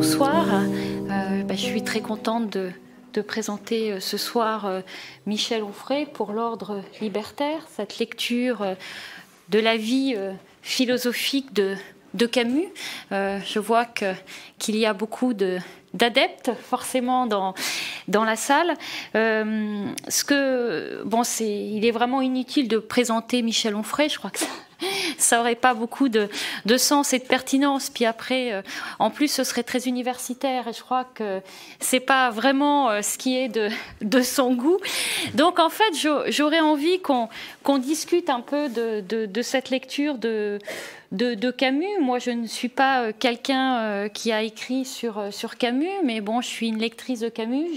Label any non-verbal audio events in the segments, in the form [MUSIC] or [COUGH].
bonsoir. Euh, bah, je suis très contente de, présenter euh, ce soir euh, Michel Onfray pour l'Ordre libertaire, cette lecture de la vie philosophique de, Camus. je vois qu'il y a beaucoup de, d'adeptes forcément dans, la salle. ce que, bon, il est vraiment inutile de présenter Michel Onfray, je crois que ça [LAUGHS] ça n'aurait pas beaucoup de, sens et de pertinence. Puis après, euh, en plus, ce serait très universitaire et je crois que c'est pas vraiment euh, ce qui est [LAUGHS] de, son goût. Donc en fait, j'aurais envie qu'on discute un peu de, cette lecture de, de, Camus. Moi, je ne suis pas euh, quelqu'un qui a écrit sur, sur Camus, mais bon, je suis une lectrice de Camus.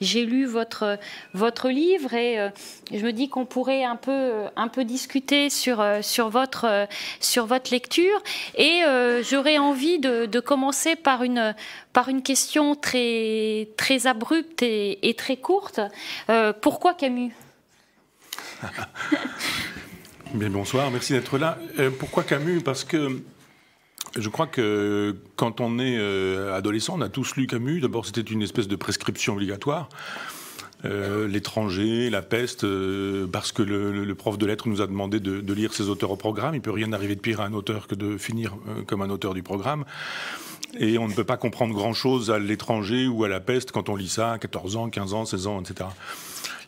J'ai lu votre, votre livre et je me dis qu'on pourrait un peu, un peu discuter sur, sur votre, euh, sur votre lecture. Et euh, j'aurais envie de, commencer par une, par une question très, très abrupte et, très courte. Euh, pourquoi Camus [LAUGHS] Mais bonsoir, merci d'être là. pourquoi Camus Parce que je crois que quand on est adolescent, on a tous lu Camus. D'abord, c'était une espèce de prescription obligatoire. Euh, l'étranger, la peste, euh, parce que le, prof de lettres nous a demandé de, lire ses auteurs au programme. Il peut rien arriver de pire à un auteur que de finir euh, comme un auteur du programme. Et on ne peut pas comprendre grand-chose à l'étranger ou à la peste quand on lit ça à 14 ans, 15 ans, 16 ans, etc.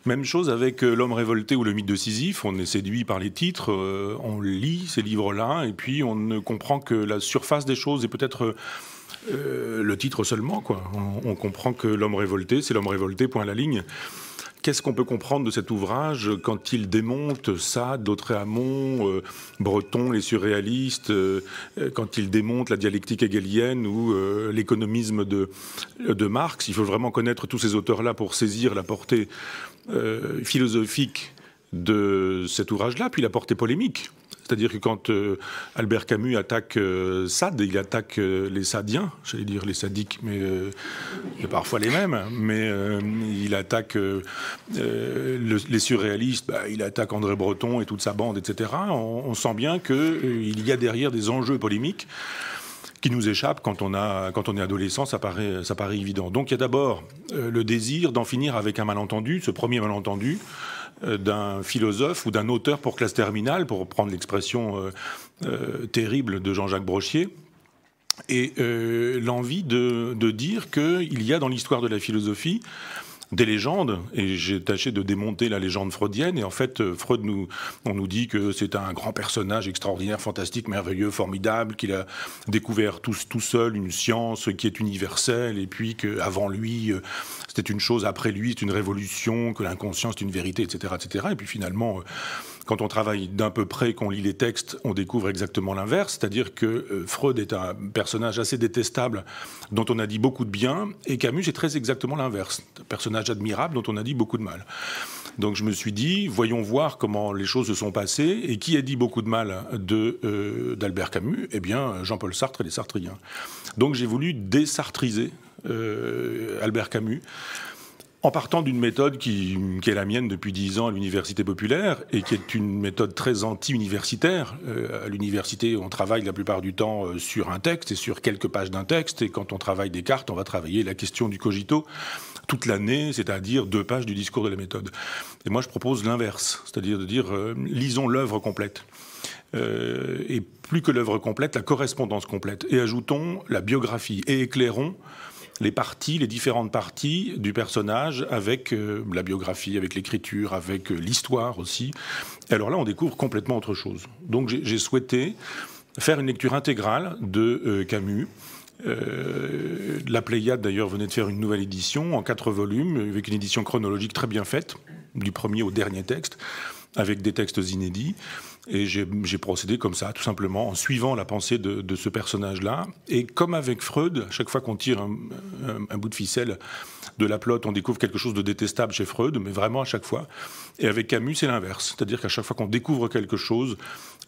Même chose avec L'homme révolté ou le mythe de Sisyphe. On est séduit par les titres, on lit ces livres-là, et puis on ne comprend que la surface des choses et peut-être euh, le titre seulement. Quoi. On, comprend que l'homme révolté, c'est l'homme révolté, point à la ligne. Qu'est-ce qu'on peut comprendre de cet ouvrage quand il démonte ça, d'autres amont, euh, Breton, les surréalistes, euh, quand il démonte la dialectique hegelienne ou l'économisme de, Marx Il faut vraiment connaître tous ces auteurs-là pour saisir la portée philosophique de cet ouvrage-là, puis la portée polémique. C'est-à-dire que quand euh, Albert Camus attaque euh, Sade, il attaque euh, les Sadiens, j'allais dire les sadiques, mais parfois les mêmes, mais il attaque les surréalistes, bah, il attaque André Breton et toute sa bande, etc. On, sent bien qu'il y a derrière des enjeux polémiques qui nous échappent. quand on, est adolescent, ça paraît, ça évident. Donc il y a d'abord le désir d'en finir avec un malentendu, ce premier malentendu, euh, d'un philosophe ou d'un auteur pour classe terminale, pour prendre l'expression euh, euh, terrible de Jean-Jacques Brochier et l'envie de, de, dire qu'il y a dans l'histoire de la philosophie des légendes, et j'ai tâché de démonter la légende freudienne. Et en fait, euh, Freud nous, on nous dit que c'est un grand personnage extraordinaire, fantastique, merveilleux, formidable, qu'il a découvert tout, tout seul une science qui est universelle, et puis qu'avant lui, euh, c'était une chose, après lui, c'est une révolution, que l'inconscient, c'est une vérité, etc., etc. Et puis finalement, euh, quand on travaille d'un peu près, qu'on lit les textes, on découvre exactement l'inverse, c'est-à-dire que euh, Freud est un personnage assez détestable dont on a dit beaucoup de bien, et Camus est très exactement l'inverse, un personnage admirable dont on a dit beaucoup de mal. Donc je me suis dit, voyons voir comment les choses se sont passées, et qui a dit beaucoup de mal euh, d'Albert Camus Eh bien, Jean-Paul Sartre et les Sartriens. Donc j'ai voulu désartriser euh, Albert Camus en partant d'une méthode qui, est la mienne depuis dix ans à l'université populaire et qui est une méthode très anti-universitaire. Euh, à l'université, on travaille la plupart du temps euh, sur un texte et sur quelques pages d'un texte. Et quand on travaille des cartes, on va travailler la question du cogito toute l'année, c'est-à-dire deux pages du discours de la méthode. Et moi, je propose l'inverse, c'est-à-dire de dire euh, lisons l'œuvre complète. et plus que l'œuvre complète, la correspondance complète. Et ajoutons la biographie et éclairons les parties, les différentes parties du personnage avec euh, la biographie, avec l'écriture, avec euh, l'histoire aussi. alors là, on découvre complètement autre chose. Donc j'ai souhaité faire une lecture intégrale de euh, Camus. la Pléiade d'ailleurs venait de faire une nouvelle édition en quatre volumes, avec une édition chronologique très bien faite, du premier au dernier texte, avec des textes inédits. Et j'ai procédé comme ça, tout simplement, en suivant la pensée de, ce personnage-là. Et comme avec Freud, à chaque fois qu'on tire un, bout de ficelle de la plotte, on découvre quelque chose de détestable chez Freud, mais vraiment à chaque fois. Et avec Camus, c'est l'inverse. C'est-à-dire qu'à chaque fois qu'on découvre quelque chose,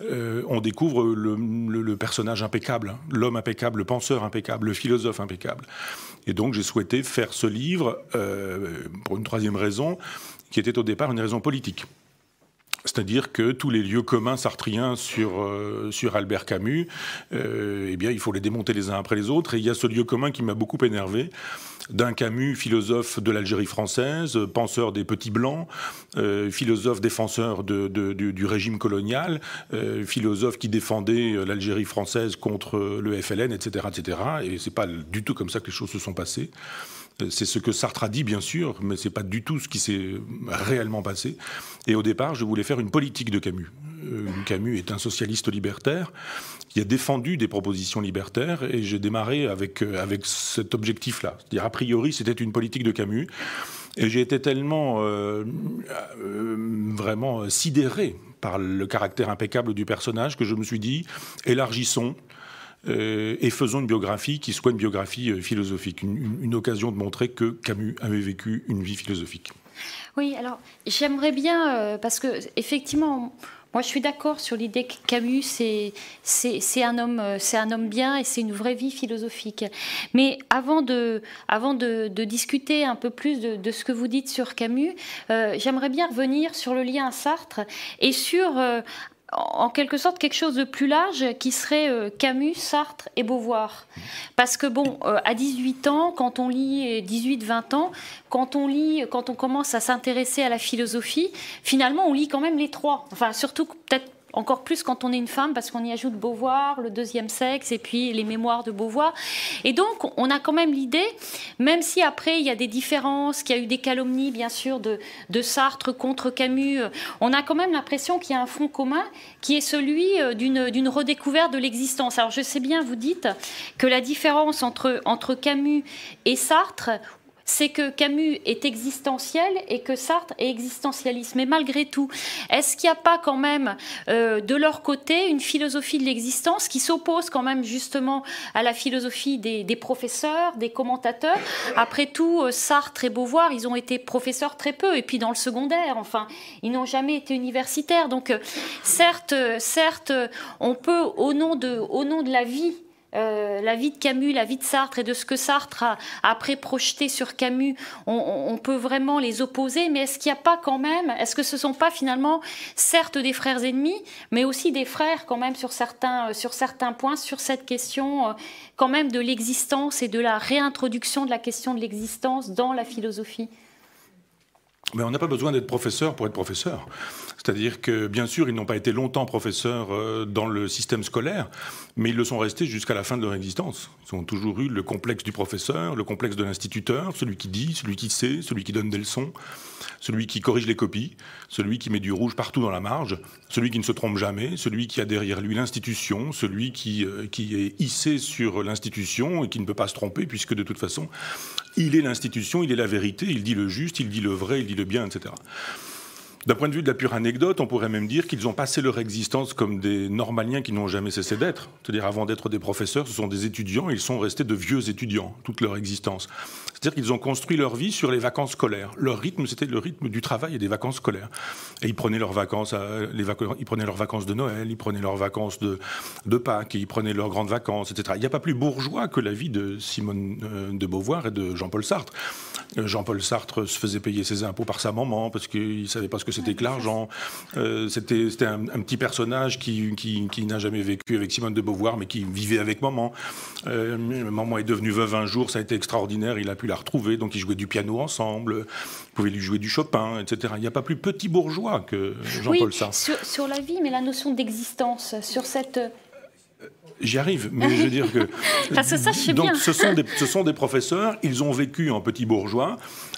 euh, on découvre le, personnage impeccable, l'homme impeccable, le penseur impeccable, le philosophe impeccable. Et donc j'ai souhaité faire ce livre euh, pour une troisième raison, qui était au départ une raison politique. C'est-à-dire que tous les lieux communs sartriens sur, euh, sur Albert Camus, euh, eh bien, il faut les démonter les uns après les autres. Et il y a ce lieu commun qui m'a beaucoup énervé d'un Camus, philosophe de l'Algérie française, penseur des petits blancs, euh, philosophe défenseur de, du, régime colonial, philosophe qui défendait l'Algérie française contre le FLN, etc., etc. Et c'est pas du tout comme ça que les choses se sont passées. C'est ce que Sartre a dit, bien sûr, mais ce n'est pas du tout ce qui s'est réellement passé. Et au départ, je voulais faire une politique de Camus. Euh, Camus est un socialiste libertaire qui a défendu des propositions libertaires et j'ai démarré avec, euh, avec cet objectif là C'est-à-dire, a priori, c'était une politique de Camus. Et j'ai été tellement euh, vraiment sidéré par le caractère impeccable du personnage que je me suis dit, élargissons, euh, et faisons une biographie qui soit une biographie euh, philosophique, une, occasion de montrer que Camus avait vécu une vie philosophique. Oui, alors j'aimerais bien, euh, parce que effectivement, moi je suis d'accord sur l'idée que Camus, c'est, c'est, un homme, c'est un homme bien et c'est une vraie vie philosophique. Mais avant de, avant de, discuter un peu plus de, ce que vous dites sur Camus, j'aimerais bien revenir sur le lien à Sartre et sur en quelque sorte quelque chose de plus large qui serait euh, Camus, Sartre et Beauvoir. Parce que bon, euh, à 18 ans, quand on lit 18-20 euh, ans, quand on lit, quand on commence à s'intéresser à la philosophie, finalement on lit quand même les trois. Enfin, surtout peut-être encore plus quand on est une femme, parce qu'on y ajoute Beauvoir, le deuxième sexe, et puis les mémoires de Beauvoir. Et donc, on a quand même l'idée, même si après, il y a des différences, qu'il y a eu des calomnies, bien sûr, de, de Sartre contre Camus, euh, on a quand même l'impression qu'il y a un fond commun qui est celui euh, d'une redécouverte de l'existence. Alors, je sais bien, vous dites que la différence entre, entre Camus et Sartre, c'est que Camus est existentiel et que Sartre est existentialiste. Mais malgré tout, est-ce qu'il n'y a pas quand même euh, de leur côté une philosophie de l'existence qui s'oppose quand même justement à la philosophie des, professeurs, des commentateurs Après tout, euh, Sartre et Beauvoir, ils ont été professeurs très peu, et puis dans le secondaire, enfin, ils n'ont jamais été universitaires. Donc, euh, certes, certes, on peut, au nom de, au nom de la vie, euh, la vie de Camus, la vie de Sartre et de ce que Sartre a, après projeté sur Camus, on, peut vraiment les opposer, mais est-ce qu'il n'y a pas quand même, est-ce que ce ne sont pas finalement, certes des frères ennemis, mais aussi des frères quand même sur certains, euh, sur certains points, sur cette question euh, quand même de l'existence et de la réintroduction de la question de l'existence dans la philosophie mais on n'a pas besoin d'être professeur pour être professeur. C'est-à-dire que, bien sûr, ils n'ont pas été longtemps professeurs euh, dans le système scolaire, mais ils le sont restés jusqu'à la fin de leur existence. Ils ont toujours eu le complexe du professeur, le complexe de l'instituteur, celui qui dit, celui qui sait, celui qui donne des leçons, celui qui corrige les copies, celui qui met du rouge partout dans la marge, celui qui ne se trompe jamais, celui qui a derrière lui l'institution, celui qui, euh, qui est hissé sur l'institution et qui ne peut pas se tromper, puisque de toute façon, il est l'institution, il est la vérité, il dit le juste, il dit le vrai, il dit le bien, etc. D'un point de vue de la pure anecdote, on pourrait même dire qu'ils ont passé leur existence comme des normaliens qui n'ont jamais cessé d'être. C'est-à-dire, avant d'être des professeurs, ce sont des étudiants, et ils sont restés de vieux étudiants toute leur existence. C'est-à-dire qu'ils ont construit leur vie sur les vacances scolaires. Leur rythme, c'était le rythme du travail et des vacances scolaires. Et ils prenaient leurs vacances, les ils prenaient leurs vacances de Noël, ils prenaient leurs vacances de, de Pâques, ils prenaient leurs grandes vacances, etc. Il n'y a pas plus bourgeois que la vie de Simone euh, de Beauvoir et de Jean-Paul Sartre. Euh, Jean-Paul Sartre se faisait payer ses impôts par sa maman parce qu'il savait pas ce que c'était que l'argent. Euh, c'était un, petit personnage qui, n'a jamais vécu avec Simone de Beauvoir, mais qui vivait avec maman. Euh, maman est devenue veuve un jour, ça a été extraordinaire, il a pu la retrouver, donc ils jouaient du piano ensemble, ils pouvaient lui jouer du Chopin, etc. Il n'y a pas plus petit bourgeois que Jean-Paul Sartre. Sur, la vie, mais la notion d'existence, sur cette... Euh, J'y arrive, mais je veux dire que. [LAUGHS] Parce que ça, je sais bien. Ce, sont des, ce sont des professeurs, ils ont vécu en petit bourgeois,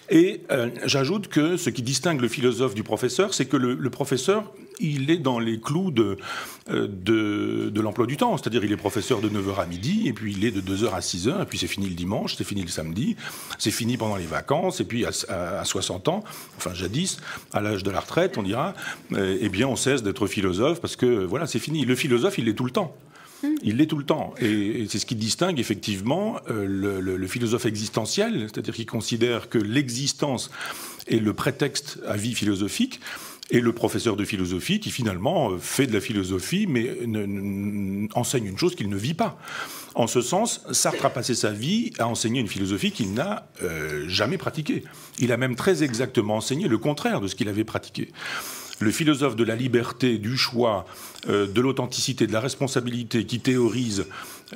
et euh, j'ajoute que ce qui distingue le philosophe du professeur, c'est que le, professeur, il est dans les clous euh, de, l'emploi du temps. C'est-à-dire, il est professeur de 9h à midi, et puis il est de 2h à 6h, et puis c'est fini le dimanche, c'est fini le samedi, c'est fini pendant les vacances, et puis à, 60 ans, enfin jadis, à l'âge de la retraite, on dira, euh, eh bien, on cesse d'être philosophe parce que, voilà, c'est fini. Le philosophe, il est tout le temps. Hmm. Il l'est tout le temps. Et, c'est ce qui distingue effectivement euh, le, philosophe existentiel, c'est-à-dire qui considère que l'existence est le prétexte à vie philosophique, et le professeur de philosophie qui finalement euh, fait de la philosophie, mais enseigne une chose qu'il ne vit pas. En ce sens, Sartre a passé sa vie à enseigner une philosophie qu'il n'a euh, jamais pratiquée. Il a même très exactement enseigné le contraire de ce qu'il avait pratiqué le philosophe de la liberté, du choix, euh, de l'authenticité, de la responsabilité, qui théorise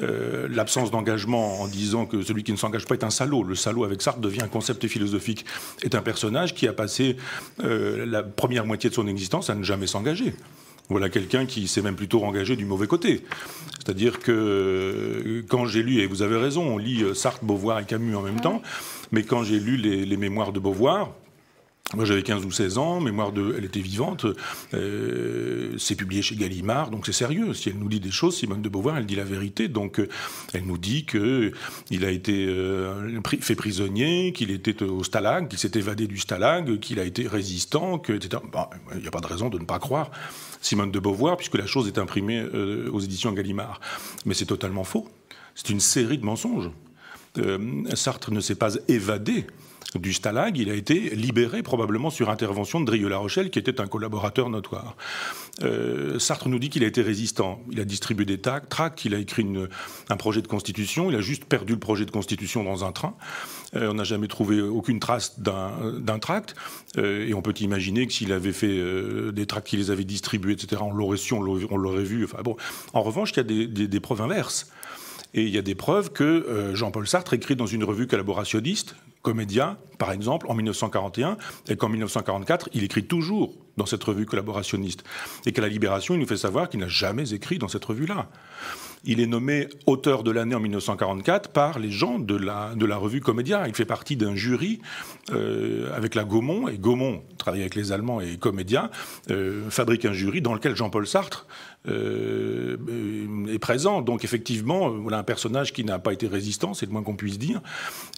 euh, l'absence d'engagement en disant que celui qui ne s'engage pas est un salaud. Le salaud avec Sartre devient un concept philosophique, est un personnage qui a passé euh, la première moitié de son existence à ne jamais s'engager. Voilà quelqu'un qui s'est même plutôt engagé du mauvais côté. C'est-à-dire que quand j'ai lu, et vous avez raison, on lit Sartre, Beauvoir et Camus en même ah temps, mais quand j'ai lu les mémoires de Beauvoir, moi, j'avais 15 ou 16 ans, Mémoire de... elle était vivante. Euh, c'est publié chez Gallimard, donc c'est sérieux. Si elle nous dit des choses, Simone de Beauvoir, elle dit la vérité. Donc, euh, elle nous dit qu'il a été euh, fait prisonnier, qu'il était au Stalag, qu'il s'est évadé du Stalag, qu'il a été résistant, que, etc. Il n'y a pas de raison de ne pas croire Simone de Beauvoir, puisque la chose est imprimée aux éditions Gallimard. Mais c'est totalement faux. C'est une série de mensonges. Sartre ne s'est pas évadé du Stalag, il a été libéré probablement sur intervention de Drieux-La Rochelle, qui était un collaborateur notoire. Euh, Sartre nous dit qu'il a été résistant. Il a distribué des tracts, il a écrit un projet de constitution, il a juste perdu le projet de constitution dans un train. Euh, on n'a jamais trouvé aucune trace d'un tract. Euh, et on peut imaginer que s'il avait fait des tracts qu'il les avait distribués, etc., on l'aurait su, on l'aurait vu. En revanche, il y a des preuves inverses. Et il y a des preuves que Jean-Paul Sartre écrit dans une revue collaborationniste, comédien, par exemple, en 1941, et qu'en 1944, il écrit toujours dans cette revue collaborationniste, et qu'à la Libération, il nous fait savoir qu'il n'a jamais écrit dans cette revue-là. Il est nommé auteur de l'année en 1944 par les gens de la, de la revue Comédia. Il fait partie d'un jury euh, avec la Gaumont, et Gaumont travaille avec les Allemands et Comédia, euh, fabrique un jury dans lequel Jean-Paul Sartre euh, euh, est présent. Donc effectivement, euh, voilà un personnage qui n'a pas été résistant, c'est le moins qu'on puisse dire,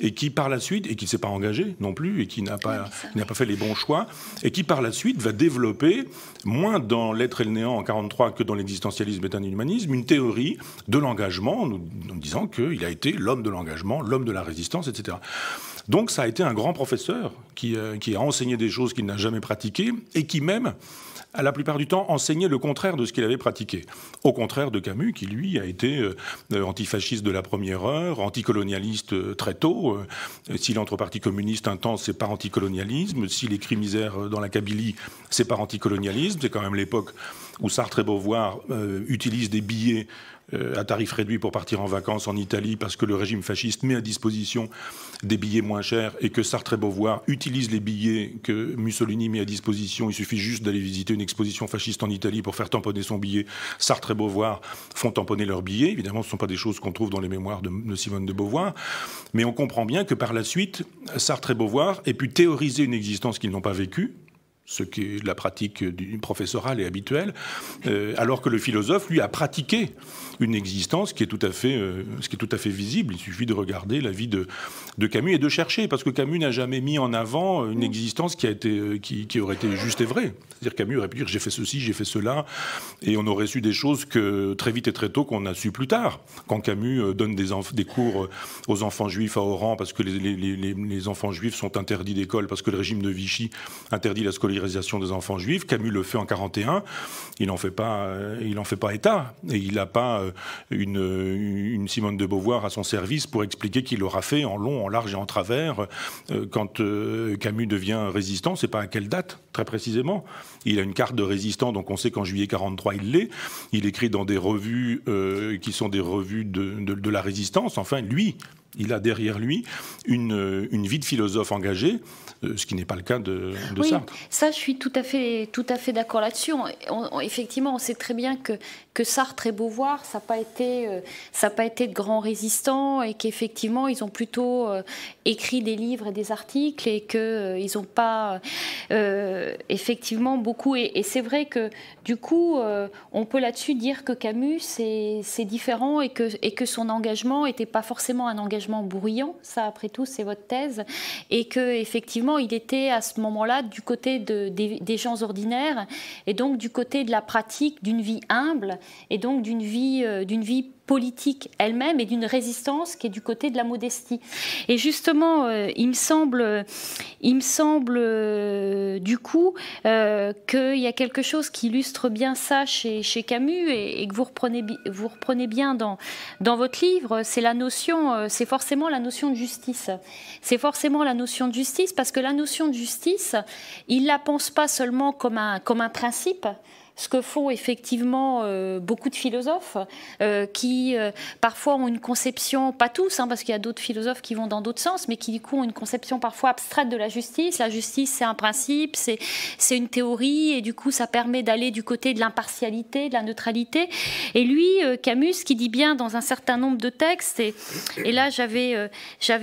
et qui par la suite, et qui ne s'est pas engagé non plus, et qui n'a pas, n'a pas fait les bons choix, et qui par la suite va développer, moins dans L'être et le néant en 43 que dans l'existentialisme et un l'humanisme, une théorie de l'engagement, en nous disant qu'il a été l'homme de l'engagement, l'homme de la résistance, etc. Donc ça a été un grand professeur qui, qui a enseigné des choses qu'il n'a jamais pratiquées et qui même à la plupart du temps enseignait le contraire de ce qu'il avait pratiqué. Au contraire de Camus, qui lui a été euh, antifasciste de la première heure, anticolonialiste euh, très tôt. Euh, si l'entrepartie communiste intense, c'est par anticolonialisme. S'il écrit Misère dans la Kabylie, c'est par anticolonialisme. C'est quand même l'époque où Sartre et Beauvoir utilisent des billets euh, à tarif réduit pour partir en vacances en Italie parce que le régime fasciste met à disposition des billets moins chers et que Sartre et Beauvoir utilisent les billets que Mussolini met à disposition. Il suffit juste d'aller visiter une exposition fasciste en Italie pour faire tamponner son billet. Sartre et Beauvoir font tamponner leurs billets. Évidemment, ce ne sont pas des choses qu'on trouve dans les mémoires de, Simone de Beauvoir. Mais on comprend bien que par la suite, Sartre et Beauvoir aient pu théoriser une existence qu'ils n'ont pas vécue, ce qui est la pratique du professoral et habituelle, euh, alors que le philosophe, lui, a pratiqué une existence qui est tout à fait, euh, ce qui est tout à fait visible. Il suffit de regarder la vie de, de Camus et de chercher, parce que Camus n'a jamais mis en avant euh, une mm. existence qui, a été, euh, qui, aurait été juste et vraie. C'est-à-dire Camus aurait pu dire j'ai fait ceci, j'ai fait cela, et on aurait su des choses que très vite et très tôt qu'on a su plus tard. Quand Camus donne des, des cours aux enfants juifs à Oran, parce que les, enfants juifs sont interdits d'école, parce que le régime de Vichy interdit la scolarisation des enfants juifs, Camus le fait en 41, il n'en fait pas, il en fait pas état, et il n'a pas euh, une, Simone de Beauvoir à son service pour expliquer qu'il aura fait en long, en large et en travers euh, quand euh, Camus devient résistant. C'est pas à quelle date très précisément. Il a une carte de résistant, donc on sait qu'en juillet 43 il l'est. Il écrit dans des revues qui sont des revues de la résistance. Enfin, lui, il a derrière lui une, euh, une vie de philosophe engagée, euh, ce qui n'est pas le cas de, Sartre. Ça, je suis tout à fait, tout à fait d'accord là-dessus. effectivement, on sait très bien que, que Sartre et Beauvoir, ça n'a pas, été, euh, pas été de grands résistants et qu'effectivement, ils ont plutôt écrit des livres et des articles et qu'ils n'ont pas effectivement beaucoup. Et, et c'est vrai que du coup, on peut là-dessus dire que Camus, c'est différent et que, et que son engagement n'était pas forcément un engagement bruyant, ça après tout c'est votre thèse, et que effectivement il était à ce moment-là du côté des, gens ordinaires et donc du côté de la pratique d'une vie humble et donc d'une vie, euh, d'une vie politique elle-même et d'une résistance qui est du côté de la modestie. Et justement, euh, il me semble, euh, il me semble euh, du coup qu'il y a quelque chose qui illustre bien ça chez, Camus et, que vous reprenez, vous reprenez bien dans, dans votre livre, c'est la notion, c'est forcément la notion de justice. C'est forcément la notion de justice parce que la notion de justice, il la pense pas seulement comme un, comme un principe, ce que font effectivement euh, beaucoup de philosophes euh, qui euh, parfois ont une conception, pas tous, hein, parce qu'il y a d'autres philosophes qui vont dans d'autres sens, mais qui du coup ont une conception parfois abstraite de la justice. La justice, c'est un principe, c'est une théorie, et du coup, ça permet d'aller du côté de l'impartialité, de la neutralité. Et lui, Camus, qui dit bien dans un certain nombre de textes, et, là, j'avais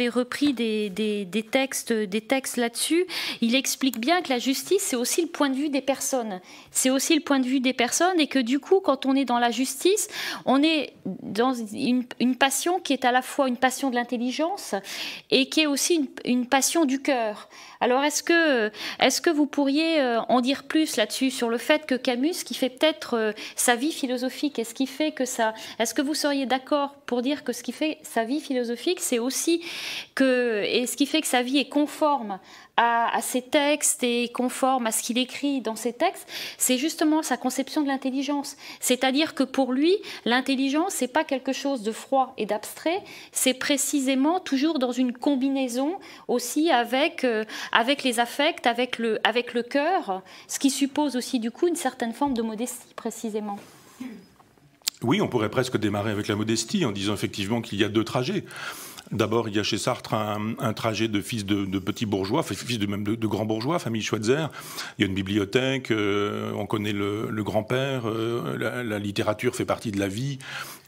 repris des, textes, des textes là-dessus, il explique bien que la justice, c'est aussi le point de vue des personnes, c'est aussi le point de vue des personnes et que du coup, quand on est dans la justice, on est dans une, passion qui est à la fois une passion de l'intelligence et qui est aussi une, passion du cœur. Alors, est-ce que, est que vous pourriez euh, en dire plus là-dessus, sur le fait que Camus, qui fait peut-être euh, sa vie philosophique, est-ce qui fait que ça, est-ce que vous seriez d'accord pour dire que ce qui fait sa vie philosophique, c'est aussi que, et ce qui fait que sa vie est conforme à, ses textes et conforme à ce qu'il écrit dans ses textes, c'est justement sa conception de l'intelligence. C'est-à-dire que pour lui, l'intelligence, n'est pas quelque chose de froid et d'abstrait, c'est précisément toujours dans une combinaison aussi avec, euh, avec les affects, avec le, avec le cœur, ce qui suppose aussi du coup une certaine forme de modestie précisément. Oui, on pourrait presque démarrer avec la modestie en disant effectivement qu'il y a deux trajets. D'abord, il y a chez Sartre un, trajet de fils de, petits bourgeois, fils de même de, grands bourgeois, famille Schweitzer. Il y a une bibliothèque, euh, on connaît le, grand-père, euh, la, littérature fait partie de la vie.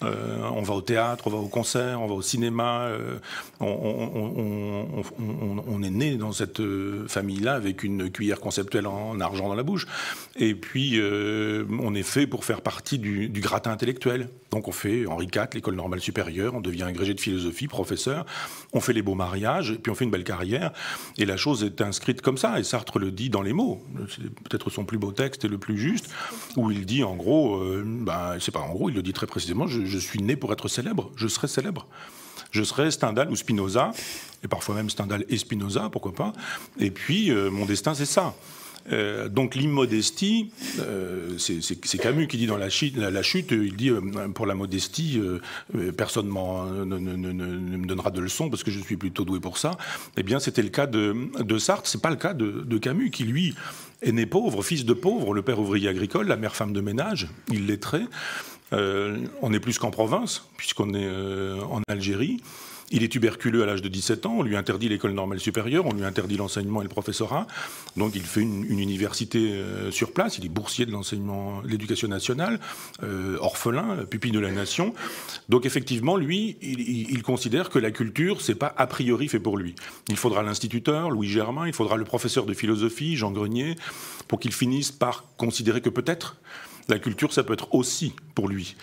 Euh, on va au théâtre, on va au concert, on va au cinéma. Euh, on, est né dans cette euh, famille-là avec une cuillère conceptuelle en, argent dans la bouche. Et puis, on est fait pour faire partie du, gratin intellectuel. Donc, on fait Henri IV, l'école normale supérieure, on devient agrégé de philosophie, professeur, on fait les beaux mariages, puis on fait une belle carrière. Et la chose est inscrite comme ça. Et Sartre le dit dans les mots. C'est peut-être son plus beau texte et le plus juste, où il dit en gros, ben, c'est pas en gros, il le dit très précisément, je, je suis né pour être célèbre, je serai célèbre. Je serai Stendhal ou Spinoza, et parfois même Stendhal et Spinoza, pourquoi pas. Et puis, euh, mon destin, c'est ça. Euh, donc l'immodestie, euh, c'est Camus qui dit dans la chute, il dit euh, pour la modestie, personne ne, me donnera de leçons parce que je suis plutôt doué pour ça. Eh bien, c'était le cas de, Sartre, Sartre, c'est pas le cas de, Camus qui lui est né pauvre, fils de pauvre, le père ouvrier agricole, la mère femme de ménage, il l'est on est plus qu'en province puisqu'on est en Algérie. Il est tuberculeux à l'âge de 17 ans, on lui interdit l'école normale supérieure, on lui interdit l'enseignement et le professorat. Donc il fait une, université euh, sur place, il est boursier de l'enseignement, l'éducation nationale, euh, orphelin, euh, pupille de la nation. Donc effectivement, lui, il, considère que la culture, c'est pas a priori fait pour lui. Il faudra l'instituteur, Louis Germain, il faudra le professeur de philosophie, Jean Grenier, pour qu'il finisse par considérer que peut-être la culture, ça peut être aussi pour lui.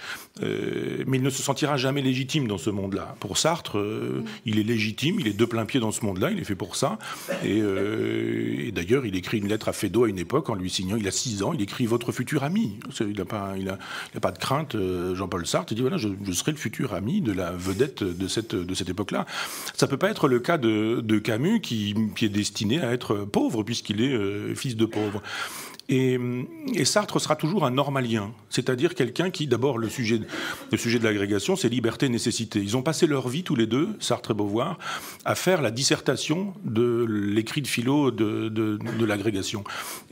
Euh, mais il ne se sentira jamais légitime dans ce monde-là. Pour Sartre, euh, mm. il est légitime, il est de plein pied dans ce monde-là, il est fait pour ça. Euh, et, d'ailleurs, il écrit une lettre à Fédot à une époque en lui signant, il a six ans, il écrit Votre futur ami. Il n'a pas, de crainte, Jean-Paul Sartre, il dit Voilà, je, serai le futur ami de la vedette de cette, époque-là. Ça ne peut pas être le cas de, Camus qui, qui, est destiné à être pauvre, puisqu'il est fils de pauvre. Hum, et, Sartre sera toujours un normalien, c'est-à-dire quelqu'un qui, d'abord, le sujet, le sujet de l'agrégation, c'est liberté, nécessité. Ils ont passé leur vie, tous les deux, Sartre et Beauvoir, à faire la dissertation de l'écrit de philo de, l'agrégation.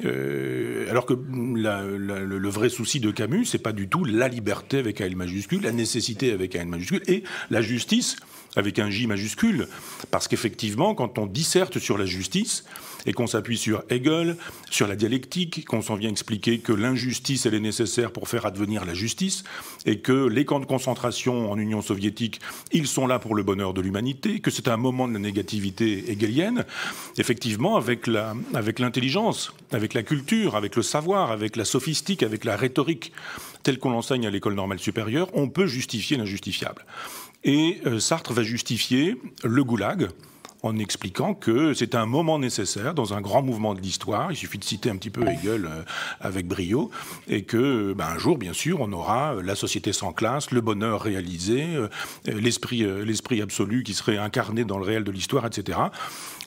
Euh, alors que hum, le vrai souci de Camus, c'est pas du tout la liberté avec un L majuscule, la nécessité avec un N majuscule et la justice avec un J majuscule. Parce qu'effectivement, quand on disserte sur la justice, et qu'on s'appuie sur Hegel, sur la dialectique, qu'on s'en vient expliquer que l'injustice, elle est nécessaire pour faire advenir la justice, et que les camps de concentration en Union soviétique, ils sont là pour le bonheur de l'humanité, que c'est un moment de la négativité hegelienne, effectivement, avec l'intelligence, avec, avec la culture, avec le savoir, avec la sophistique, avec la rhétorique telle qu'on l'enseigne à l'école normale supérieure, on peut justifier l'injustifiable. Et euh, Sartre va justifier le goulag, en expliquant que c'est un moment nécessaire dans un grand mouvement de l'histoire. Il suffit de citer un petit peu Hegel euh, avec brio, et que ben, un jour, bien sûr, on aura euh, la société sans classe, le bonheur réalisé, euh, l'esprit, absolu qui serait incarné dans le réel de l'histoire, etc.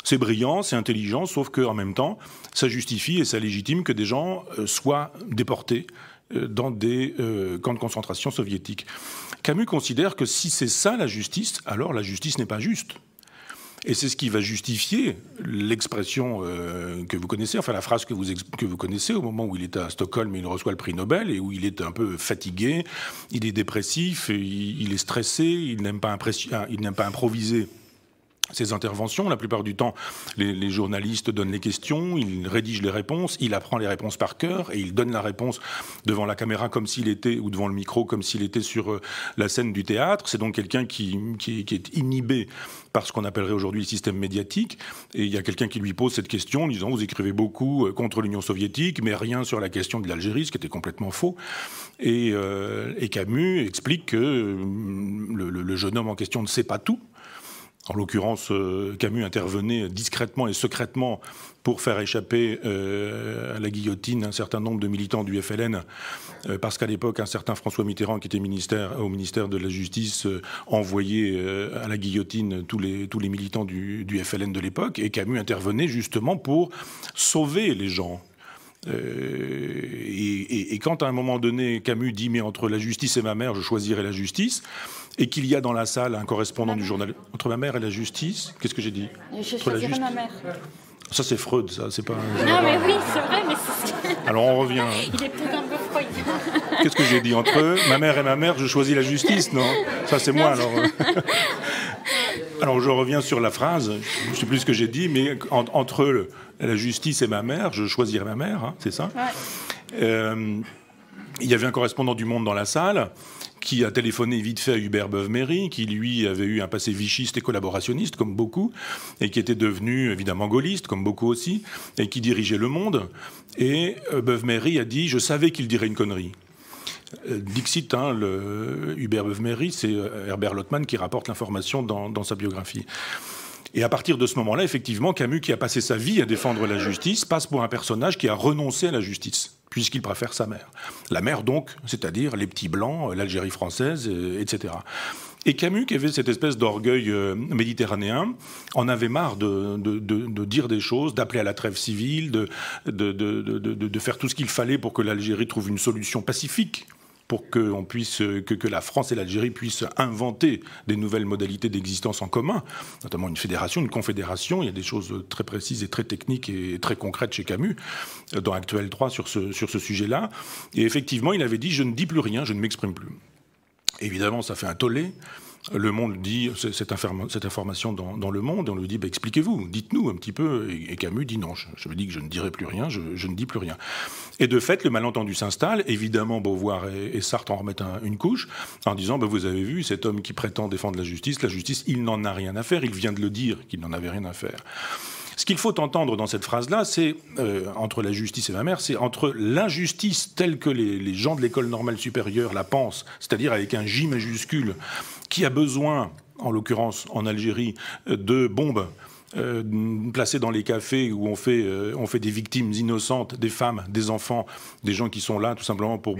C'est brillant, c'est intelligent, sauf que en même temps, ça justifie et ça légitime que des gens soient déportés dans des camps de concentration soviétiques. Camus considère que si c'est ça la justice, alors la justice n'est pas juste. Et c'est ce qui va justifier l'expression euh, que vous connaissez, enfin la phrase que vous, que vous connaissez au moment où il est à Stockholm et il reçoit le prix Nobel et où il est un peu fatigué, il est dépressif, il, est stressé, il n'aime pas, il pas improviser ses interventions. La plupart du temps, les, journalistes donnent les questions, ils rédigent les réponses, il apprend les réponses par cœur et il donne la réponse devant la caméra comme s'il était, ou devant le micro comme s'il était sur euh, la scène du théâtre. C'est donc quelqu'un qui, est inhibé par ce qu'on appellerait aujourd'hui le système médiatique. Et il y a quelqu'un qui lui pose cette question en disant Vous écrivez beaucoup euh, contre l'Union soviétique, mais rien sur la question de l'Algérie, ce qui était complètement faux. Et, euh, Camus explique que le jeune homme en question ne sait pas tout en l'occurrence, euh, Camus intervenait discrètement et secrètement pour faire échapper euh, à la guillotine un certain nombre de militants du FLN, euh, parce qu'à l'époque, un certain François Mitterrand, qui était ministère, au ministère de la Justice, envoyait à la guillotine tous les, militants du, FLN de l'époque, et Camus intervenait justement pour sauver les gens, et, et, quand à un moment donné Camus dit mais entre la justice et ma mère je choisirai la justice, et qu'il y a dans la salle un correspondant du journal entre ma mère et la justice. Qu'est-ce que j'ai dit Je entre la justice. ma mère. Ça, c'est Freud, ça, c'est pas. Non, mais oui, c'est vrai, mais c'est. Alors on revient. Il est peut-être un peu Freud. Qu'est-ce que j'ai dit entre eux Ma mère et ma mère, je choisis la justice, non Ça, c'est moi, alors. [LAUGHS] alors je reviens sur la phrase, je sais plus ce que j'ai dit, mais entre la justice et ma mère, je choisirai ma mère, hein, c'est ça euh, Il y avait un correspondant du Monde dans la salle qui a téléphoné vite fait à Hubert Beuve-Méry, qui lui avait eu un passé vichiste et collaborationniste, comme beaucoup, et qui était devenu évidemment gaulliste, comme beaucoup aussi, et qui dirigeait le monde. Et euh, Beuve-Méry a dit Je savais qu'il dirait une connerie. Euh, Dixit, hein, Hubert Beuve-Méry, c'est euh, Herbert Lottmann qui rapporte l'information dans sa biographie. Et à partir de ce moment-là, effectivement, Camus, qui a passé sa vie à défendre la justice, passe pour un personnage qui a renoncé à la justice puisqu'il préfère sa mère. La mère donc, c'est-à-dire les petits blancs, euh, l'Algérie française, euh, etc. Et Camus, qui avait cette espèce d'orgueil euh, méditerranéen, en avait marre de, dire des choses, d'appeler à la trêve civile, de, faire tout ce qu'il fallait pour que l'Algérie trouve une solution pacifique pour que, la France et l'Algérie puissent inventer des nouvelles modalités d'existence en commun, notamment une fédération, une confédération. Il y a des choses très précises et très techniques et très concrètes chez Camus, dans Actuel 3, sur ce sujet-là. Et effectivement, il avait dit, je ne dis plus rien, je ne m'exprime plus. Évidemment, ça fait un tollé. Le Monde dit cette, information dans, Le Monde, on lui dit bah, expliquez-vous, dites-nous un petit peu. Et, Camus dit non, je, me dis que je ne dirai plus rien, je, ne dis plus rien. Et de fait, le malentendu s'installe. Évidemment, Beauvoir et, Sartre en remettent une couche en disant bah, vous avez vu, cet homme qui prétend défendre la justice, la justice, il n'en a rien à faire, il vient de le dire qu'il n'en avait rien à faire. Ce qu'il faut entendre dans cette phrase-là, c'est euh, entre la justice et ma mère, c'est entre l'injustice telle que les, les gens de l'école normale supérieure la pensent, c'est-à-dire avec un J majuscule, qui a besoin, en l'occurrence en Algérie, euh, de bombes euh, placées dans les cafés où euh, on fait, des victimes innocentes, des femmes, des enfants, des gens qui sont là tout simplement pour,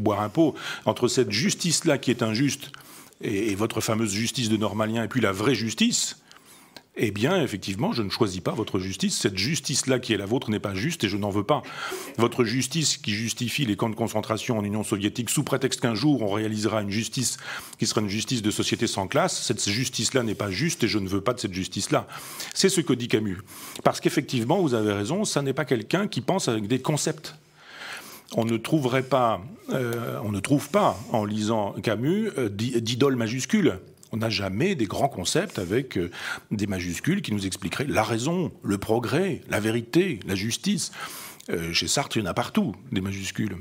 boire un pot, entre cette justice-là qui est injuste et, et, votre fameuse justice de normalien et puis la vraie justice, eh bien, effectivement, je ne choisis pas votre justice. Cette justice-là qui est la vôtre n'est pas juste et je n'en veux pas. Votre justice qui justifie les camps de concentration en Union soviétique sous prétexte qu'un jour on réalisera une justice qui sera une justice de société sans classe, cette justice-là n'est pas juste et je ne veux pas de cette justice-là. C'est ce que dit Camus. Parce qu'effectivement, vous avez raison, ça n'est pas quelqu'un qui pense avec des concepts on ne trouverait pas, euh, on ne trouve pas en lisant Camus euh, d'idole majuscule. On n'a jamais des grands concepts avec euh, des majuscules qui nous expliqueraient la raison, le progrès, la vérité, la justice. Euh, chez Sartre, il y en a partout, des majuscules.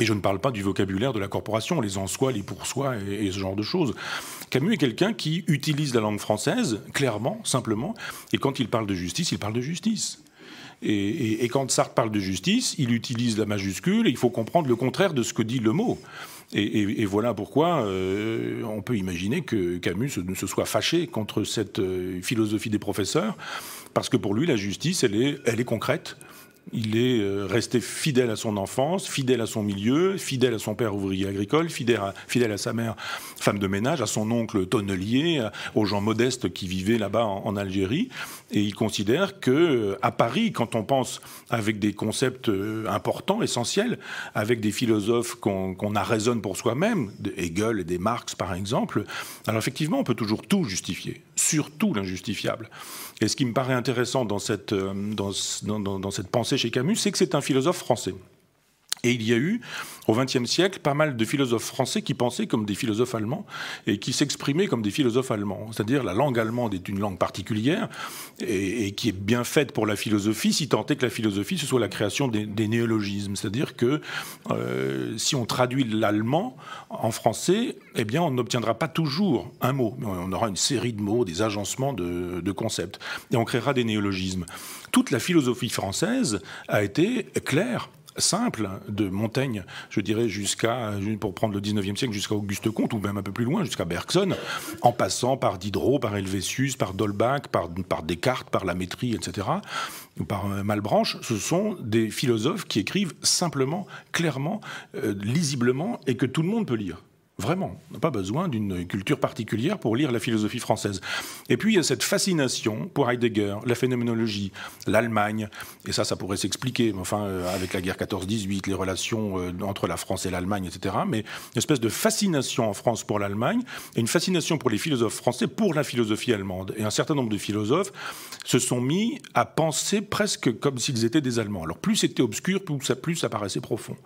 Et je ne parle pas du vocabulaire de la corporation, les en soi, les pour soi et, ce genre de choses. Camus est quelqu'un qui utilise la langue française, clairement, simplement, et quand il parle de justice, il parle de justice. Et, et quand Sartre parle de justice, il utilise la majuscule et il faut comprendre le contraire de ce que dit le mot. Et, voilà pourquoi euh, on peut imaginer que Camus ne se soit fâché contre cette euh, philosophie des professeurs, parce que pour lui, la justice, elle est, elle est concrète. Il est euh, resté fidèle à son enfance, fidèle à son milieu, fidèle à son père ouvrier agricole, fidèle à, sa mère femme de ménage, à son oncle tonnelier, euh, aux gens modestes qui vivaient là-bas en, Algérie. Et il considère que euh, à Paris, quand on pense avec des concepts importants, essentiels, avec des philosophes qu'on a raisonne pour soi-même, Hegel et des Marx par exemple, alors effectivement, on peut toujours tout justifier, surtout l'injustifiable. Et ce qui me paraît intéressant dans cette, euh, dans cette pensée chez Camus, c'est que c'est un philosophe français. Et il y a eu, au XXe siècle, pas mal de philosophes français qui pensaient comme des philosophes allemands et qui s'exprimaient comme des philosophes allemands. C'est-à-dire la langue allemande est une langue particulière et, qui est bien faite pour la philosophie, si tant est que la philosophie, ce soit la création des, néologismes. C'est-à-dire que euh, si on traduit l'allemand en français, eh bien, on n'obtiendra pas toujours un mot, on aura une série de mots, des agencements de, de concepts. Et on créera des néologismes. Toute la philosophie française a été claire simple hein, de Montaigne, je dirais jusqu'à, pour prendre le 19e siècle, jusqu'à Auguste Comte, ou même un peu plus loin, jusqu'à Bergson, en passant par Diderot, par Helvétius, par Dolbach, par, Descartes, par la Lamétrie, etc., ou par euh, Malbranche, ce sont des philosophes qui écrivent simplement, clairement, euh, lisiblement, et que tout le monde peut lire. Vraiment, on n'a pas besoin d'une culture particulière pour lire la philosophie française. Et puis, il y a cette fascination pour Heidegger, la phénoménologie, l'Allemagne, et ça, ça pourrait s'expliquer, enfin, euh, avec la guerre 14-18, les relations euh, entre la France et l'Allemagne, etc. Mais une espèce de fascination en France pour l'Allemagne, et une fascination pour les philosophes français, pour la philosophie allemande. Et un certain nombre de philosophes se sont mis à penser presque comme s'ils étaient des Allemands. Alors, plus c'était obscur, plus ça paraissait profond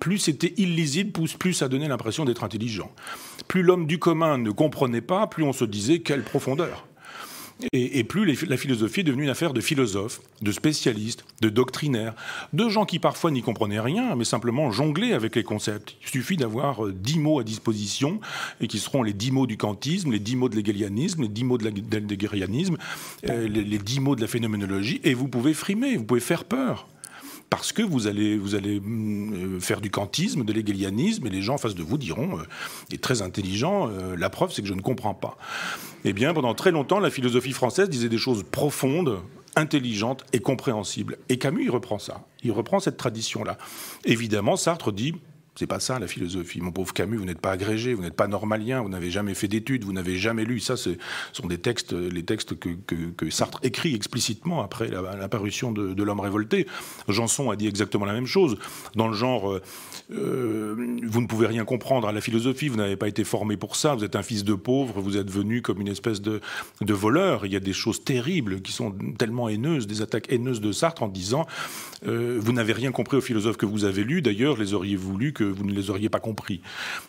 plus c'était illisible, plus ça donnait l'impression d'être intelligent. Plus l'homme du commun ne comprenait pas, plus on se disait quelle profondeur. Et, plus la philosophie est devenue une affaire de philosophes, de spécialistes, de doctrinaires, de gens qui parfois n'y comprenaient rien, mais simplement jonglaient avec les concepts. Il suffit d'avoir euh, dix mots à disposition, et qui seront les dix mots du kantisme, les dix mots de l'égalianisme, les dix mots de l'hegelianisme, euh, les dix mots de la phénoménologie, et vous pouvez frimer, vous pouvez faire peur parce que vous allez, vous allez mm, euh, faire du kantisme, de l'hegelianisme, et les gens en face de vous diront, il euh, est très intelligent, euh, la preuve c'est que je ne comprends pas. Eh bien, pendant très longtemps, la philosophie française disait des choses profondes, intelligentes et compréhensibles. Et Camus, il reprend ça, il reprend cette tradition-là. Évidemment, Sartre dit, c'est pas ça la philosophie. Mon pauvre Camus, vous n'êtes pas agrégé, vous n'êtes pas normalien, vous n'avez jamais fait d'études, vous n'avez jamais lu. Ça, ce sont des textes, les textes que, que, Sartre écrit explicitement après l'apparition de, L'homme révolté. Janson a dit exactement la même chose, dans le genre euh, euh, Vous ne pouvez rien comprendre à la philosophie, vous n'avez pas été formé pour ça, vous êtes un fils de pauvre, vous êtes venu comme une espèce de, de voleur. Il y a des choses terribles qui sont tellement haineuses, des attaques haineuses de Sartre en disant euh, Vous n'avez rien compris aux philosophes que vous avez lus, d'ailleurs, les auriez voulu que vous ne les auriez pas compris.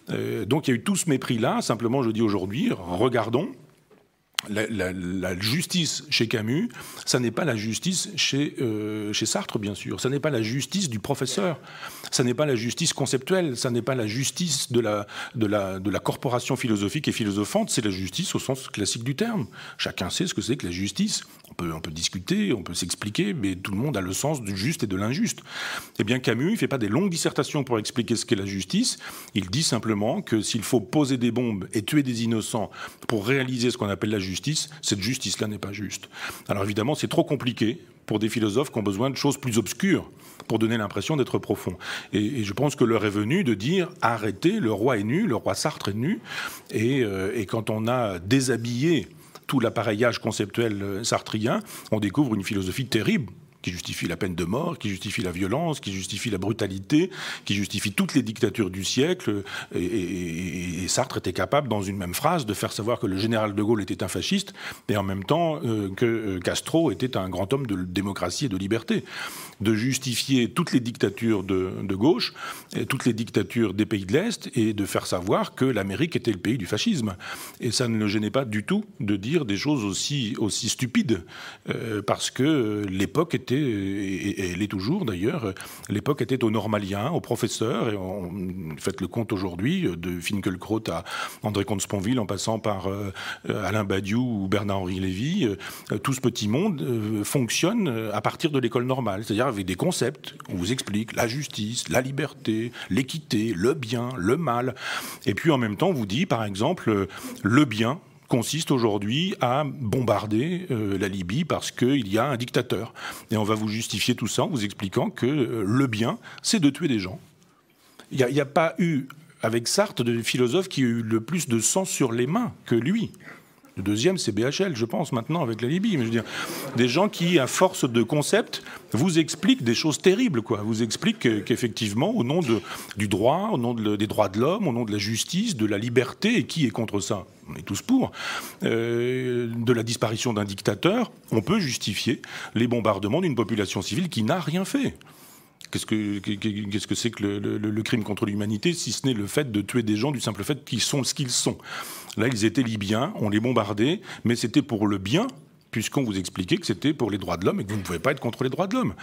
Euh, donc il y a eu tout ce mépris-là. Simplement, je dis aujourd'hui, regardons. La, justice chez Camus, ça n'est pas la justice euh, chez, Sartre, bien sûr. Ça n'est pas la justice du professeur. Ça n'est pas la justice conceptuelle. Ça n'est pas la justice de la, de de la corporation philosophique et philosophante. C'est la justice au sens classique du terme. Chacun sait ce que c'est que la justice on peut discuter, on peut s'expliquer, mais tout le monde a le sens du juste et de l'injuste. Eh bien, Camus, il ne fait pas des longues dissertations pour expliquer ce qu'est la justice. Il dit simplement que s'il faut poser des bombes et tuer des innocents pour réaliser ce qu'on appelle la justice, cette justice-là n'est pas juste. Alors évidemment, c'est trop compliqué pour des philosophes qui ont besoin de choses plus obscures pour donner l'impression d'être profond. Et, je pense que l'heure est venue de dire arrêtez, le roi est nu, le roi Sartre est nu. et euh, quand on a déshabillé tout l'appareillage conceptuel euh, sartrien, on découvre une philosophie terrible qui justifie la peine de mort, qui justifie la violence, qui justifie la brutalité, qui justifie toutes les dictatures du siècle. Et, Sartre était capable, dans une même phrase, de faire savoir que le général de Gaulle était un fasciste et en même temps euh, que euh, Castro était un grand homme de démocratie et de liberté. De justifier toutes les dictatures de, gauche, et toutes les dictatures des pays de l'Est et de faire savoir que l'Amérique était le pays du fascisme. Et ça ne le gênait pas du tout de dire des choses aussi, aussi stupides euh, parce que l'époque était et, elle est toujours d'ailleurs, l'époque était aux normaliens, aux professeurs, et on, faites le compte aujourd'hui, euh, de Finkielkraut à André Comte-Sponville, en passant par euh, euh, Alain Badiou ou Bernard-Henri Lévy, tout ce petit monde fonctionne à partir de l'école normale, c'est-à-dire avec des concepts. On vous explique la justice, la liberté, l'équité, le bien, le mal. Et puis en même temps, on vous dit, par exemple, le bien, consiste aujourd'hui à bombarder euh, la Libye parce qu'il y a un dictateur. Et on va vous justifier tout ça en vous expliquant que euh, le bien, c'est de tuer des gens. Il n'y a, pas eu, avec Sartre, de philosophe qui a eu le plus de sang sur les mains que lui. Le deuxième, c'est BHL, je pense, maintenant, avec la Libye. Mais je veux dire, des gens qui, à force de concept, vous expliquent des choses terribles, quoi. Vous expliquent qu'effectivement, au nom du droit, au nom des droits de l'homme, au nom de la justice, de la liberté, et qui est contre ça on est tous pour, euh, de la disparition d'un dictateur, on peut justifier les bombardements d'une population civile qui n'a rien fait. Qu'est-ce que c'est que, le crime contre l'humanité si ce n'est le fait de tuer des gens du simple fait qu'ils sont ce qu'ils sont Là, ils étaient libyens, on les bombardait, mais c'était pour le bien puisqu'on vous expliquait que c'était pour les droits de l'homme et que vous ne pouvez pas être contre les droits de l'homme.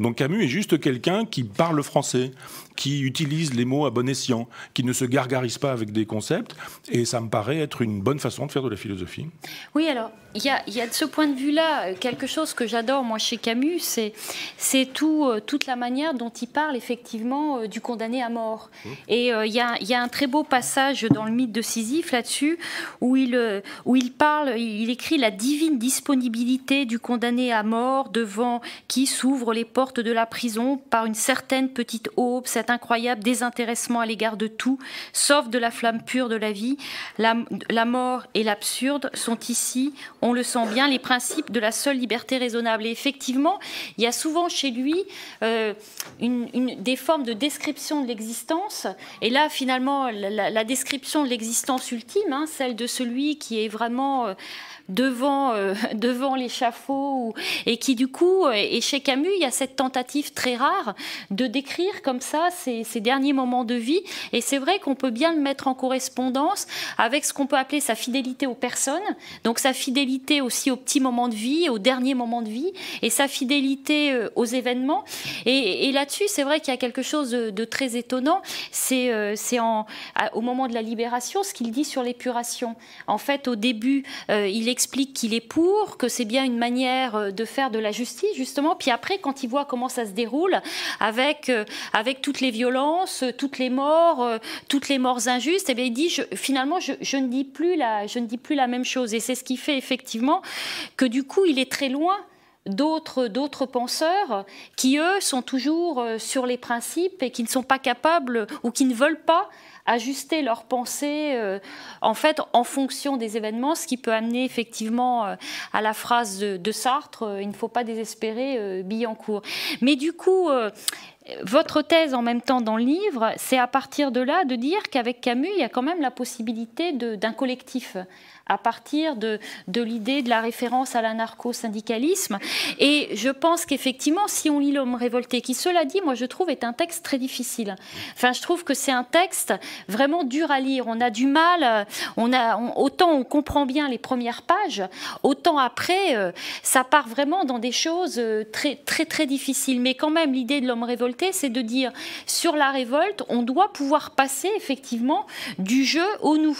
Donc Camus est juste quelqu'un qui parle français, qui utilisent les mots à bon escient, qui ne se gargarisent pas avec des concepts. Et ça me paraît être une bonne façon de faire de la philosophie. Oui, alors, il y, a, de ce point de vue-là euh, quelque chose que j'adore, moi, chez Camus, c'est, c'est tout, euh, toute la manière dont il parle effectivement euh, du condamné à mort. Mmh. Et il y, a un très beau passage dans le mythe de Sisyphe là-dessus, où il, où il parle, il, écrit la divine disponibilité du condamné à mort devant qui s'ouvrent les portes de la prison par une certaine petite aube, cette incroyable désintéressement à l'égard de tout, sauf de la flamme pure de la vie. La, mort et l'absurde sont ici, on le sent bien, les principes de la seule liberté raisonnable. Et effectivement, il y a souvent chez lui euh, une, des formes de description de l'existence. Et là, finalement, la, description de l'existence ultime, hein, celle de celui qui est vraiment... Euh, devant, euh, [LAUGHS] devant l'échafaud, et qui du coup, et chez Camus, il y a cette tentative très rare de décrire comme ça ses, derniers moments de vie. Et c'est vrai qu'on peut bien le mettre en correspondance avec ce qu'on peut appeler sa fidélité aux personnes, donc sa fidélité aussi aux petits moments de vie, aux derniers moments de vie, et sa fidélité euh, aux événements. Et, là-dessus, c'est vrai qu'il y a quelque chose de, très étonnant. C'est euh, en au moment de la libération ce qu'il dit sur l'épuration. En fait, au début, euh, il explique qu'il est pour, que c'est bien une manière de faire de la justice, justement. Puis après, quand il voit comment ça se déroule, avec, avec toutes les les violences, toutes les morts, euh, toutes les morts injustes, et eh bien, il dit finalement, je, ne dis plus la, je ne dis plus la même chose. Et c'est ce qui fait effectivement que du coup, il est très loin d'autres d'autres penseurs qui eux sont toujours euh, sur les principes et qui ne sont pas capables ou qui ne veulent pas ajuster leurs pensée euh, en fait en fonction des événements, ce qui peut amener effectivement à la phrase de, Sartre il ne faut pas désespérer Billancourt. Mais du coup, votre thèse en même temps dans le livre, c'est à partir de là de dire qu'avec Camus, il y a quand même la possibilité d'un collectif à partir de, l'idée de la référence à l'anarcho-syndicalisme. Et je pense qu'effectivement, si on lit L'homme révolté, qui cela dit, moi je trouve est un texte très difficile. Enfin, je trouve que c'est un texte vraiment dur à lire. On a du mal, euh, on a, autant on comprend bien les premières pages, autant après, euh, ça part vraiment dans des choses euh, très, très, très difficiles. Mais quand même, l'idée de l'homme révolté, c'est de dire, sur la révolte, on doit pouvoir passer effectivement du jeu au nous.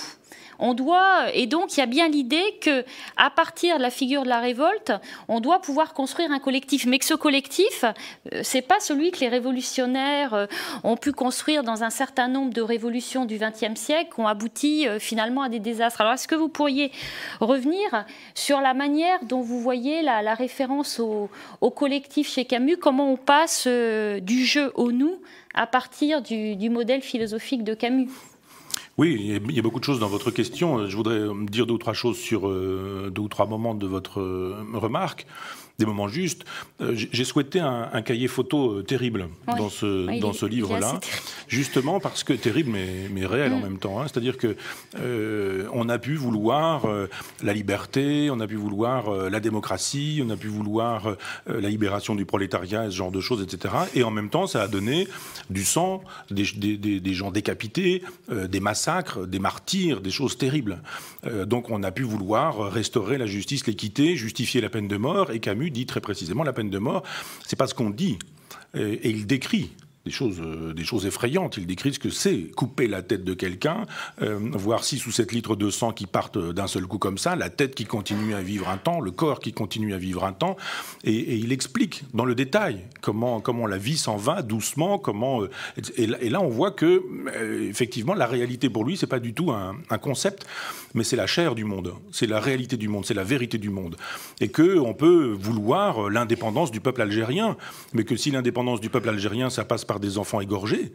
On doit et donc il y a bien l'idée que à partir de la figure de la révolte, on doit pouvoir construire un collectif, mais que ce collectif, euh, c'est pas celui que les révolutionnaires euh, ont pu construire dans un certain nombre de révolutions du XXe siècle, qui ont abouti euh, finalement à des désastres. Alors est-ce que vous pourriez revenir sur la manière dont vous voyez la, référence au, collectif chez Camus, comment on passe du jeu au nous à partir du, du modèle philosophique de Camus oui, il y a beaucoup de choses dans votre question. Je voudrais dire deux ou trois choses sur euh, deux ou trois moments de votre euh, remarque des moments justes. Euh, j'ai souhaité un, cahier photo euh, terrible dans ce, dans ce livre-là, [LAUGHS] justement parce que terrible mais, mais réel en mm. même temps. Hein. C'est-à-dire que euh, on a pu vouloir la liberté, on a pu vouloir la démocratie, on a pu vouloir la libération du prolétariat, ce genre de choses, etc. Et en même temps, ça a donné du sang, des, des, des gens décapités, des massacres, des martyrs, des choses terribles. donc on a pu vouloir restaurer la justice, l'équité, justifier la peine de mort, et Camus dit très précisément la peine de mort, c'est pas ce qu'on dit. Euh, et, il décrit des choses, euh, des choses effrayantes. Il décrit ce que c'est couper la tête de quelqu'un, euh, voir 6 ou 7 litres de sang qui partent d'un seul coup comme ça, la tête qui continue à vivre un temps, le corps qui continue à vivre un temps. Et, il explique dans le détail comment, comment la vie s'en va doucement, comment. et, là, on voit que, effectivement, la réalité pour lui, c'est pas du tout un, un concept, mais c'est la chair du monde, c'est la réalité du monde, c'est la vérité du monde. Et qu'on peut vouloir euh, l'indépendance du peuple algérien, mais que si l'indépendance du peuple algérien, ça passe par des enfants égorgés,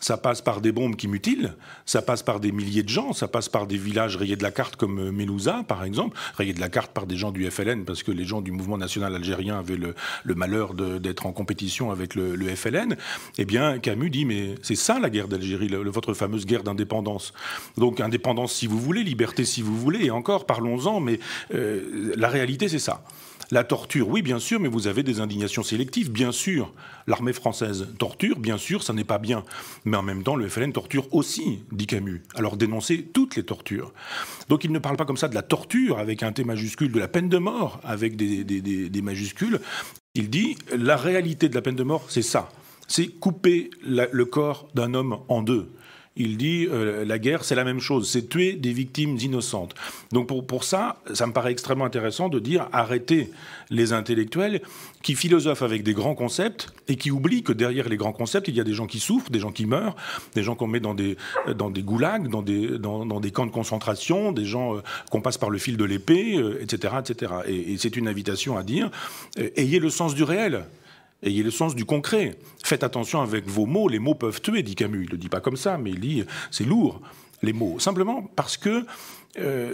ça passe par des bombes qui mutilent, ça passe par des milliers de gens, ça passe par des villages rayés de la carte comme euh, Melouza, par exemple, rayés de la carte par des gens du FLN, parce que les gens du mouvement national algérien avaient le, malheur d'être en compétition avec le, FLN. Eh bien, Camus dit, mais c'est ça la guerre d'Algérie, votre fameuse guerre d'indépendance. Donc, indépendance si vous voulez, liberté si vous voulez, et encore, parlons-en, mais euh, la réalité, c'est ça. La torture, oui, bien sûr, mais vous avez des indignations sélectives. Bien sûr, l'armée française torture, bien sûr, ça n'est pas bien. Mais en même temps, le FLN torture aussi, dit Camus. Alors dénoncez toutes les tortures. Donc il ne parle pas comme ça de la torture avec un T majuscule, de la peine de mort avec des, majuscules. Il dit la réalité de la peine de mort, c'est ça. C'est couper le corps d'un homme en deux il dit euh, la guerre, c'est la même chose, c'est tuer des victimes innocentes. Donc pour, ça, ça me paraît extrêmement intéressant de dire arrêtez les intellectuels qui philosophent avec des grands concepts et qui oublient que derrière les grands concepts, il y a des gens qui souffrent, des gens qui meurent, des gens qu'on met dans des, dans des goulags, dans des, camps de concentration, des gens euh, qu'on passe par le fil de l'épée, etc., euh, etc. et c'est une invitation à dire ayez le sens du réel. Ayez le sens du concret. Faites attention avec vos mots. Les mots peuvent tuer, dit Camus. Il ne le dit pas comme ça, mais il dit c'est lourd, les mots. Simplement parce que euh,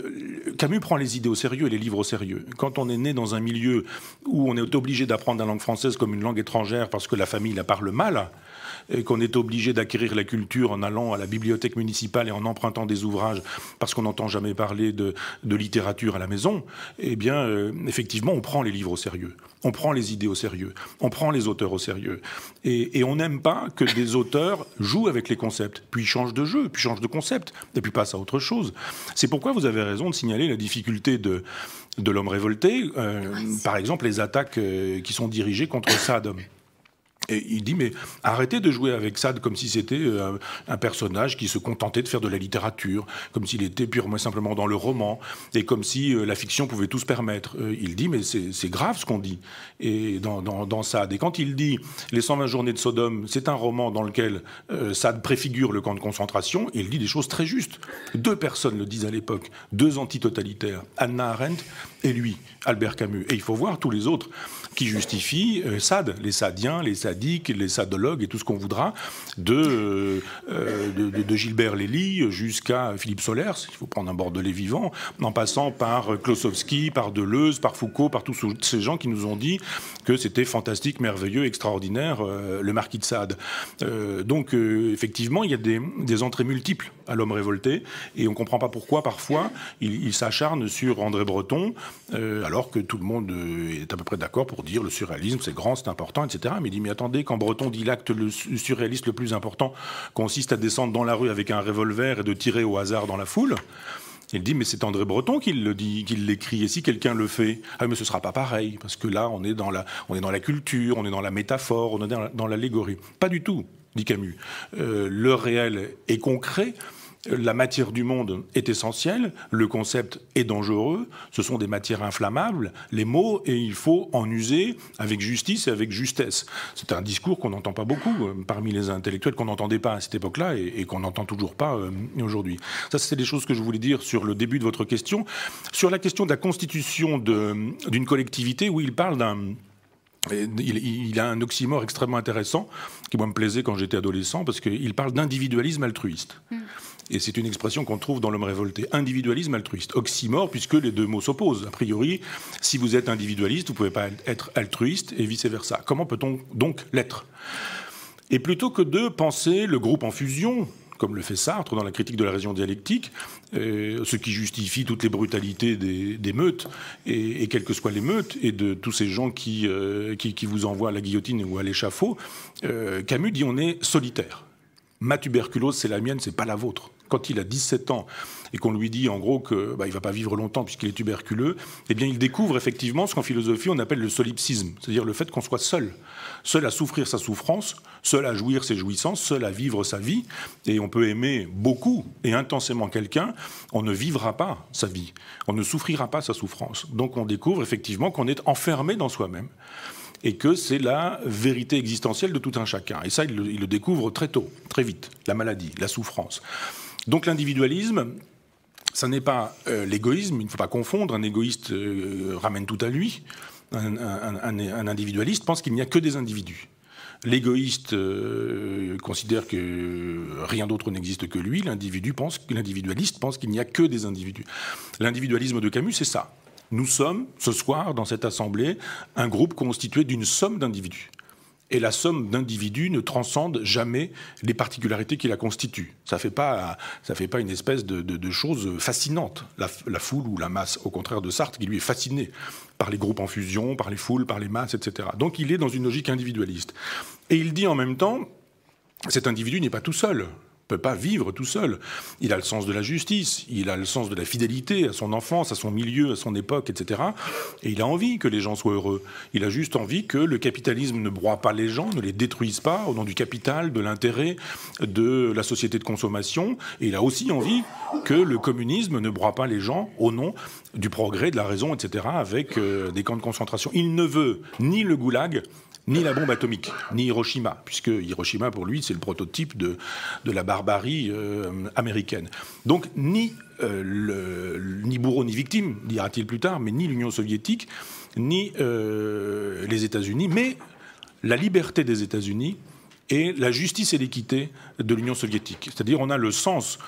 Camus prend les idées au sérieux et les livres au sérieux. Quand on est né dans un milieu où on est obligé d'apprendre la langue française comme une langue étrangère parce que la famille la parle mal, et qu'on est obligé d'acquérir la culture en allant à la bibliothèque municipale et en empruntant des ouvrages parce qu'on n'entend jamais parler de, littérature à la maison, eh bien, euh, effectivement, on prend les livres au sérieux, on prend les idées au sérieux, on prend les auteurs au sérieux. Et, on n'aime pas que des auteurs jouent avec les concepts, puis changent de jeu, puis changent de concept, et puis passent à autre chose. C'est pourquoi vous avez raison de signaler la difficulté de, de l'homme révolté, euh, ah, par exemple les attaques euh, qui sont dirigées contre Saddam. Et il dit, mais arrêtez de jouer avec Sade comme si c'était euh, un, personnage qui se contentait de faire de la littérature, comme s'il était purement simplement dans le roman, et comme si euh, la fiction pouvait tout se permettre. Euh, il dit, mais c'est grave ce qu'on dit et dans, dans, Sade. Et quand il dit Les 120 journées de Sodome, c'est un roman dans lequel Sade préfigure le camp de concentration, il dit des choses très justes. Deux personnes le disent à l'époque, deux antitotalitaires, Anna Arendt et lui, Albert Camus. Et il faut voir tous les autres qui justifie euh, Sad, les Sadiens, les sadiques, les sadologues et tout ce qu'on voudra, de, euh, euh, de, Gilbert Lely jusqu'à Philippe Solaire, s'il faut prendre un Bordelais vivant, en passant par Klosowski, par Deleuze, par Foucault, par tous ces gens qui nous ont dit que c'était fantastique, merveilleux, extraordinaire, le marquis de Sade. donc effectivement, il y a des entrées multiples à l'homme révolté. Et on ne comprend pas pourquoi, parfois, il, s'acharne sur André Breton, euh, alors que tout le monde euh, est à peu près d'accord pour dire le surréalisme, c'est grand, c'est important, etc. Mais il dit, mais attendez, quand Breton dit l'acte le surréaliste le plus important consiste à descendre dans la rue avec un revolver et de tirer au hasard dans la foule, il dit, mais c'est André Breton qui le dit, qui l'écrit. Et si quelqu'un le fait, ah, mais ce sera pas pareil, parce que là, on est dans la, on est dans la culture, on est dans la métaphore, on est dans l'allégorie. Pas du tout dit Camus. Euh, le réel est concret. La matière du monde est essentielle, le concept est dangereux, ce sont des matières inflammables, les mots, et il faut en user avec justice et avec justesse. C'est un discours qu'on n'entend pas beaucoup euh, parmi les intellectuels, qu'on n'entendait pas à cette époque-là et, qu'on n'entend toujours pas euh, aujourd'hui. Ça, c'est des choses que je voulais dire sur le début de votre question. Sur la question de la constitution d'une collectivité, où il parle d'un il, a un oxymore extrêmement intéressant qui moi me plaisait quand j'étais adolescent parce qu'il parle d'individualisme altruiste. Hmm. Et c'est une expression qu'on trouve dans L'homme révolté. Individualisme altruiste. Oxymore, puisque les deux mots s'opposent. A priori, si vous êtes individualiste, vous ne pouvez pas être altruiste et vice-versa. Comment peut-on donc l'être Et plutôt que de penser le groupe en fusion, comme le fait Sartre dans la critique de la raison dialectique, euh, ce qui justifie toutes les brutalités des, meutes, et, quelles que soient les meutes, et de tous ces gens qui, euh, qui, vous envoient à la guillotine ou à l'échafaud, euh, Camus dit on est solitaire. Ma tuberculose, c'est la mienne, c'est pas la vôtre quand il a 17 ans et qu'on lui dit en gros qu'il bah, ne va pas vivre longtemps puisqu'il est tuberculeux, eh bien il découvre effectivement ce qu'en philosophie on appelle le solipsisme, c'est-à-dire le fait qu'on soit seul, seul à souffrir sa souffrance, seul à jouir ses jouissances, seul à vivre sa vie, et on peut aimer beaucoup et intensément quelqu'un, on ne vivra pas sa vie, on ne souffrira pas sa souffrance. Donc on découvre effectivement qu'on est enfermé dans soi-même et que c'est la vérité existentielle de tout un chacun. Et ça, il le découvre très tôt, très vite, la maladie, la souffrance. Donc l'individualisme, ça n'est pas euh, l'égoïsme, il ne faut pas confondre, un égoïste euh, ramène tout à lui, un, individualiste pense qu'il n'y a que des individus. L'égoïste euh, considère que rien d'autre n'existe que lui, pense, l'individualiste pense qu'il n'y a que des individus. L'individualisme de Camus, c'est ça. Nous sommes, ce soir, dans cette assemblée, un groupe constitué d'une somme d'individus et la somme d'individus ne transcende jamais les particularités qui la constituent. Ça ne fait, pas, une espèce de, chose fascinante, la, la, foule ou la masse, au contraire de Sartre, qui lui est fasciné par les groupes en fusion, par les foules, par les masses, etc. Donc il est dans une logique individualiste. Et il dit en même temps, cet individu n'est pas tout seul peut pas vivre tout seul. Il a le sens de la justice, il a le sens de la fidélité à son enfance, à son milieu, à son époque, etc. Et il a envie que les gens soient heureux. Il a juste envie que le capitalisme ne broie pas les gens, ne les détruise pas au nom du capital, de l'intérêt, de la société de consommation. Et il a aussi envie que le communisme ne broie pas les gens au nom du progrès, de la raison, etc., avec euh, des camps de concentration. Il ne veut ni le goulag, ni la bombe atomique, ni Hiroshima, puisque Hiroshima, pour lui, c'est le prototype de, la barbarie euh, américaine. Donc, ni, euh, ni bourreau, ni victime, dira-t-il plus tard, mais ni l'Union soviétique, ni les États-Unis, mais la liberté des États-Unis et la justice et l'équité de l'Union soviétique. C'est-à-dire, on a le sens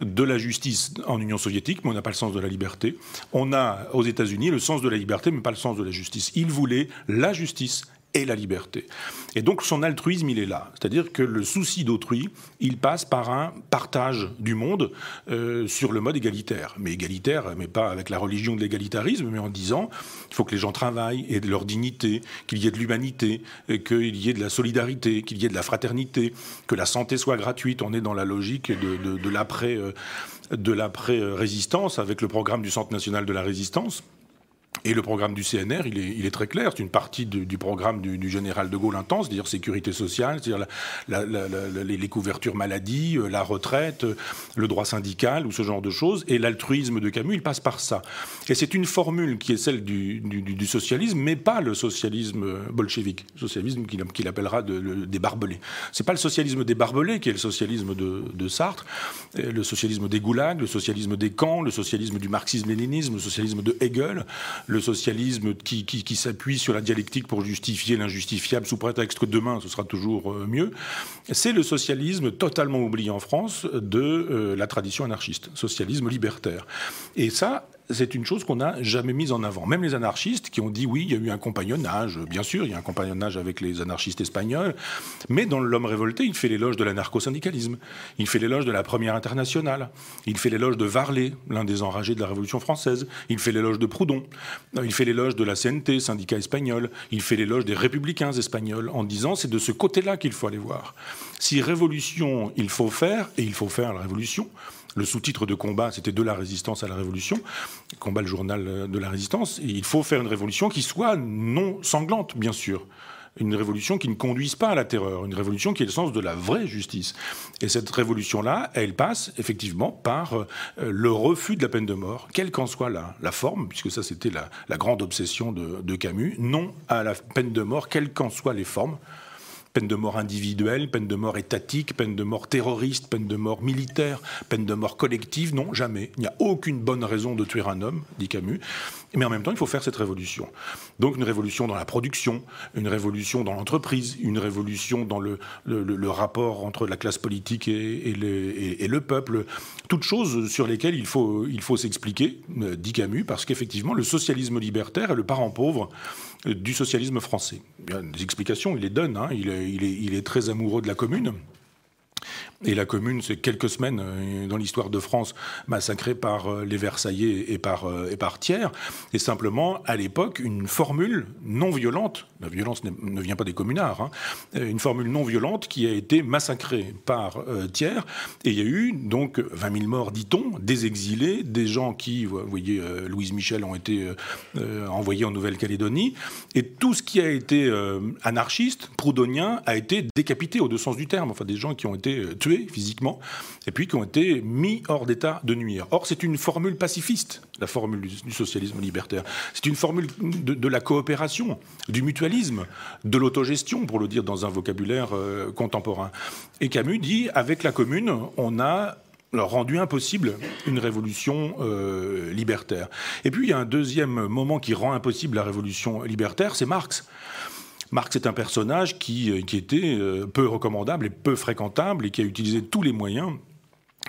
de la justice en Union soviétique, mais on n'a pas le sens de la liberté. On a aux États-Unis le sens de la liberté, mais pas le sens de la justice. Il voulait la justice et la liberté. Et donc son altruisme, il est là. C'est-à-dire que le souci d'autrui, il passe par un partage du monde euh, sur le mode égalitaire. Mais égalitaire, mais pas avec la religion de l'égalitarisme, mais en disant il faut que les gens travaillent et de leur dignité, qu'il y ait de l'humanité, euh, qu'il y ait de la solidarité, qu'il y ait de la fraternité, que la santé soit gratuite. On est dans la logique de, l'après-résistance euh, avec le programme du Centre national de la résistance. Et le programme du CNR, il est, très clair. C'est une partie du, programme du, général de Gaulle intense, c'est-à-dire sécurité sociale, c'est-à-dire les, couvertures maladie, euh, la retraite, euh, le droit syndical ou ce genre de choses. Et l'altruisme de Camus, il passe par ça. Et c'est une formule qui est celle du, socialisme, mais pas le socialisme euh, bolchevique, socialisme qu'il appellera des barbelés. C'est pas le socialisme des barbelés qui est le socialisme de, de Sartre, le socialisme des goulags, le socialisme des camps, le socialisme du marxisme-léninisme, le socialisme de Hegel le socialisme qui, s'appuie sur la dialectique pour justifier l'injustifiable sous prétexte que demain ce sera toujours euh, mieux, c'est le socialisme totalement oublié en France de euh, la tradition anarchiste, socialisme libertaire. Et ça, c'est une chose qu'on n'a jamais mise en avant. Même les anarchistes qui ont dit oui, il y a eu un compagnonnage, bien sûr, il y a un compagnonnage avec les anarchistes espagnols, mais dans L'homme révolté, il fait l'éloge de l'anarcho-syndicalisme, il fait l'éloge de la Première Internationale, il fait l'éloge de Varlet, l'un des enragés de la Révolution française, il fait l'éloge de Proudhon, il fait l'éloge de la CNT, syndicat espagnol, il fait l'éloge des républicains espagnols, en disant c'est de ce côté-là qu'il faut aller voir. Si révolution il faut faire, et il faut faire la révolution, le sous-titre de combat, c'était de la résistance à la révolution. Combat le journal euh, de la résistance. il faut faire une révolution qui soit non sanglante, bien sûr une révolution qui ne conduise pas à la terreur, une révolution qui est le sens de la vraie justice. Et cette révolution-là, elle passe effectivement par euh, le refus de la peine de mort, quelle qu'en soit la, forme, puisque ça c'était la, grande obsession de, de Camus, non à la peine de mort, quelles qu'en soient les formes peine de mort individuelle, peine de mort étatique, peine de mort terroriste, peine de mort militaire, peine de mort collective. Non, jamais. Il n'y a aucune bonne raison de tuer un homme, dit Camus. Mais en même temps, il faut faire cette révolution. Donc une révolution dans la production, une révolution dans l'entreprise, une révolution dans le, rapport entre la classe politique et, le peuple. Toutes choses sur lesquelles il faut, il faut s'expliquer, euh, dit Camus, parce qu'effectivement, le socialisme libertaire est le parent pauvre du socialisme français. Il a des explications, il les donne, hein. il, est, très amoureux de la commune, et la commune, c'est quelques semaines euh, dans l'histoire de France massacrée par euh, les Versaillais et par, euh, et par Thiers. Et simplement, à l'époque, une formule non violente, la violence ne vient pas des communards, hein, une formule non violente qui a été massacrée par tiers. Thiers. Et il y a eu donc 20 000 morts, dit-on, des exilés, des gens qui, vous voyez, Louise Michel ont été envoyés en Nouvelle-Calédonie. Et tout ce qui a été anarchiste, proudhonien, a été décapité au deux sens du terme. Enfin, des gens qui ont été physiquement, et puis qui ont été mis hors d'état de nuire. Or, c'est une formule pacifiste, la formule du, socialisme libertaire. C'est une formule de, la coopération, du mutualisme, de l'autogestion, pour le dire dans un vocabulaire euh, contemporain. Et Camus dit, avec la commune, on a rendu impossible une révolution euh, libertaire. Et puis il y a un deuxième moment qui rend impossible la révolution libertaire, c'est Marx. Marx est un personnage qui, euh, qui était euh, peu recommandable et peu fréquentable et qui a utilisé tous les moyens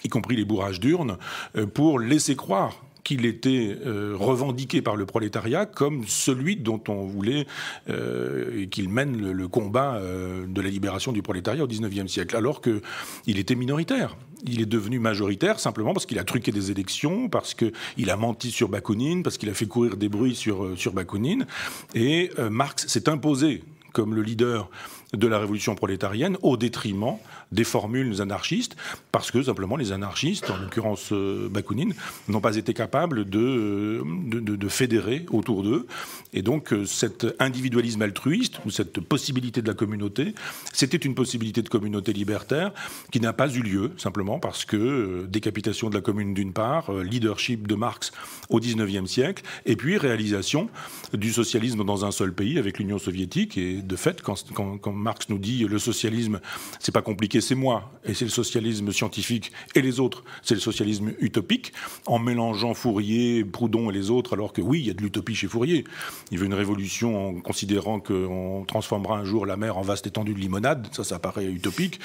y compris les bourrages d'urnes, euh, pour laisser croire qu'il était euh, revendiqué par le prolétariat comme celui dont on voulait euh, qu'il mène le, combat euh, de la libération du prolétariat au 19e siècle, alors qu'il était minoritaire. Il est devenu majoritaire simplement parce qu'il a truqué des élections, parce qu'il a menti sur Bakounine, parce qu'il a fait courir des bruits sur, sur Bakounine. Et Marx s'est imposé comme le leader de la révolution prolétarienne au détriment des formules anarchistes, parce que simplement les anarchistes, en l'occurrence euh, Bakounine, n'ont pas été capables euh, de, de, fédérer autour d'eux. Et donc euh, cet individualisme altruiste, ou cette possibilité de la communauté, c'était une possibilité de communauté libertaire qui n'a pas eu lieu, simplement parce que décapitation de la commune d'une part, leadership de Marx au XIXe siècle, et puis réalisation du socialisme dans un seul pays avec l'Union soviétique. Et de fait, quand, quand Marx nous dit le socialisme, c'est pas compliqué, c'est moi, et c'est le socialisme scientifique, et les autres, c'est le socialisme utopique, en mélangeant Fourier, Proudhon et les autres, alors que oui, il y a de l'utopie chez Fourier. Il veut une révolution en considérant qu'on transformera un jour la mer en vaste étendue de limonade, ça, ça paraît utopique.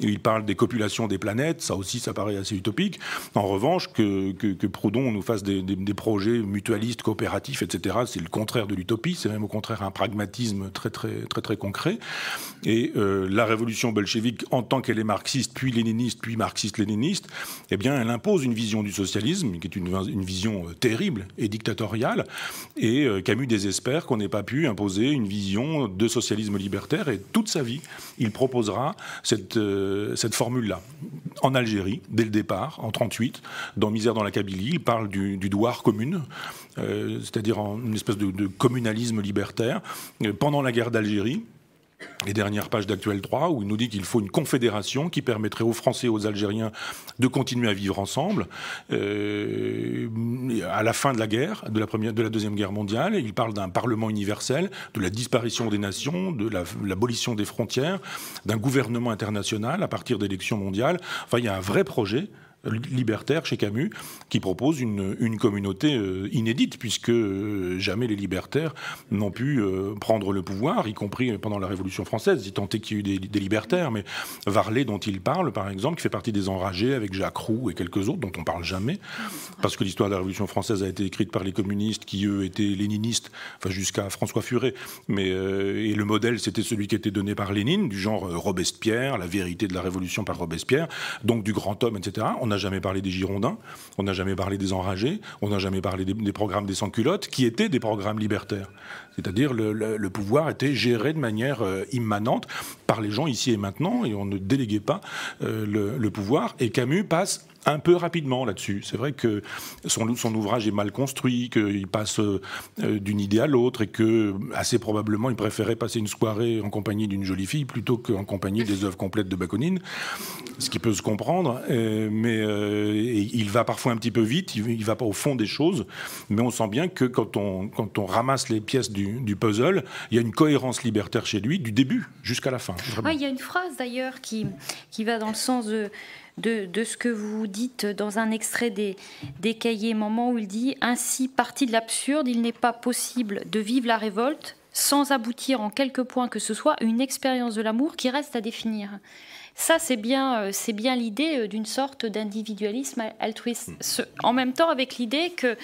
Il parle des copulations des planètes, ça aussi, ça paraît assez utopique. En revanche, que, Proudhon nous fasse des, projets mutualistes, coopératifs, etc., c'est le contraire de l'utopie, c'est même au contraire un pragmatisme très, très, très, très concret. Et euh, la révolution bolchevique entend qu'elle est marxiste, puis léniniste, puis marxiste-léniniste, eh bien, elle impose une vision du socialisme, qui est une, vision euh, terrible et dictatoriale. Et euh, Camus désespère qu'on n'ait pas pu imposer une vision de socialisme libertaire. Et toute sa vie, il proposera cette, euh, formule-là. En Algérie, dès le départ, en 1938, dans Misère dans la Kabylie, il parle du, du douar commune, c'est-à-dire une espèce de communalisme libertaire. Pendant la guerre d'Algérie, les dernières pages d'Actuel 3, où il nous dit qu'il faut une confédération qui permettrait aux Français et aux Algériens de continuer à vivre ensemble. Euh, à la fin de la guerre, de la, première, de la Deuxième Guerre mondiale, il parle d'un Parlement universel, de la disparition des nations, de l'abolition des frontières, d'un gouvernement international à partir d'élections mondiales. Enfin, il y a un vrai projet libertaire chez Camus, qui propose une, communauté euh, inédite, puisque euh, jamais les libertaires n'ont pu euh, prendre le pouvoir, y compris pendant la Révolution française, Ils tentaient qu'il y ait eu des, libertaires, mais Varlet, dont il parle, par exemple, qui fait partie des enragés, avec Jacques Roux et quelques autres, dont on parle jamais, parce que l'histoire de la Révolution française a été écrite par les communistes, qui eux étaient léninistes, enfin jusqu'à François Furet, mais, et le modèle, c'était celui qui était donné par Lénine, du genre Robespierre, la vérité de la Révolution par Robespierre, donc du grand homme, etc. On a n'a jamais parlé des Girondins, on n'a jamais parlé des Enragés, on n'a jamais parlé des, programmes des sans-culottes, qui étaient des programmes libertaires. C'est-à-dire le, pouvoir était géré de manière euh, immanente par les gens ici et maintenant, et on ne déléguait pas euh, le pouvoir. Et Camus passe un peu rapidement là-dessus. C'est vrai que son, son, ouvrage est mal construit, qu'il passe euh, d'une idée à l'autre et que, assez probablement, il préférait passer une soirée en compagnie d'une jolie fille plutôt qu'en compagnie des œuvres complètes de Baconine. ce qui peut se comprendre. Euh, mais euh, il va parfois un petit peu vite, il, va pas au fond des choses, mais on sent bien que quand on, quand on ramasse les pièces du, puzzle, il y a une cohérence libertaire chez lui, du début jusqu'à la fin. Ah, il y a une phrase d'ailleurs qui, qui va dans le sens de de, ce que vous dites dans un extrait des, des cahiers, moment où il dit Ainsi, parti de l'absurde, il n'est pas possible de vivre la révolte sans aboutir en quelque point que ce soit une expérience de l'amour qui reste à définir. Ça, c'est bien, euh, c'est bien l'idée euh, d'une sorte d'individualisme altruiste. Mm. en même temps, avec l'idée que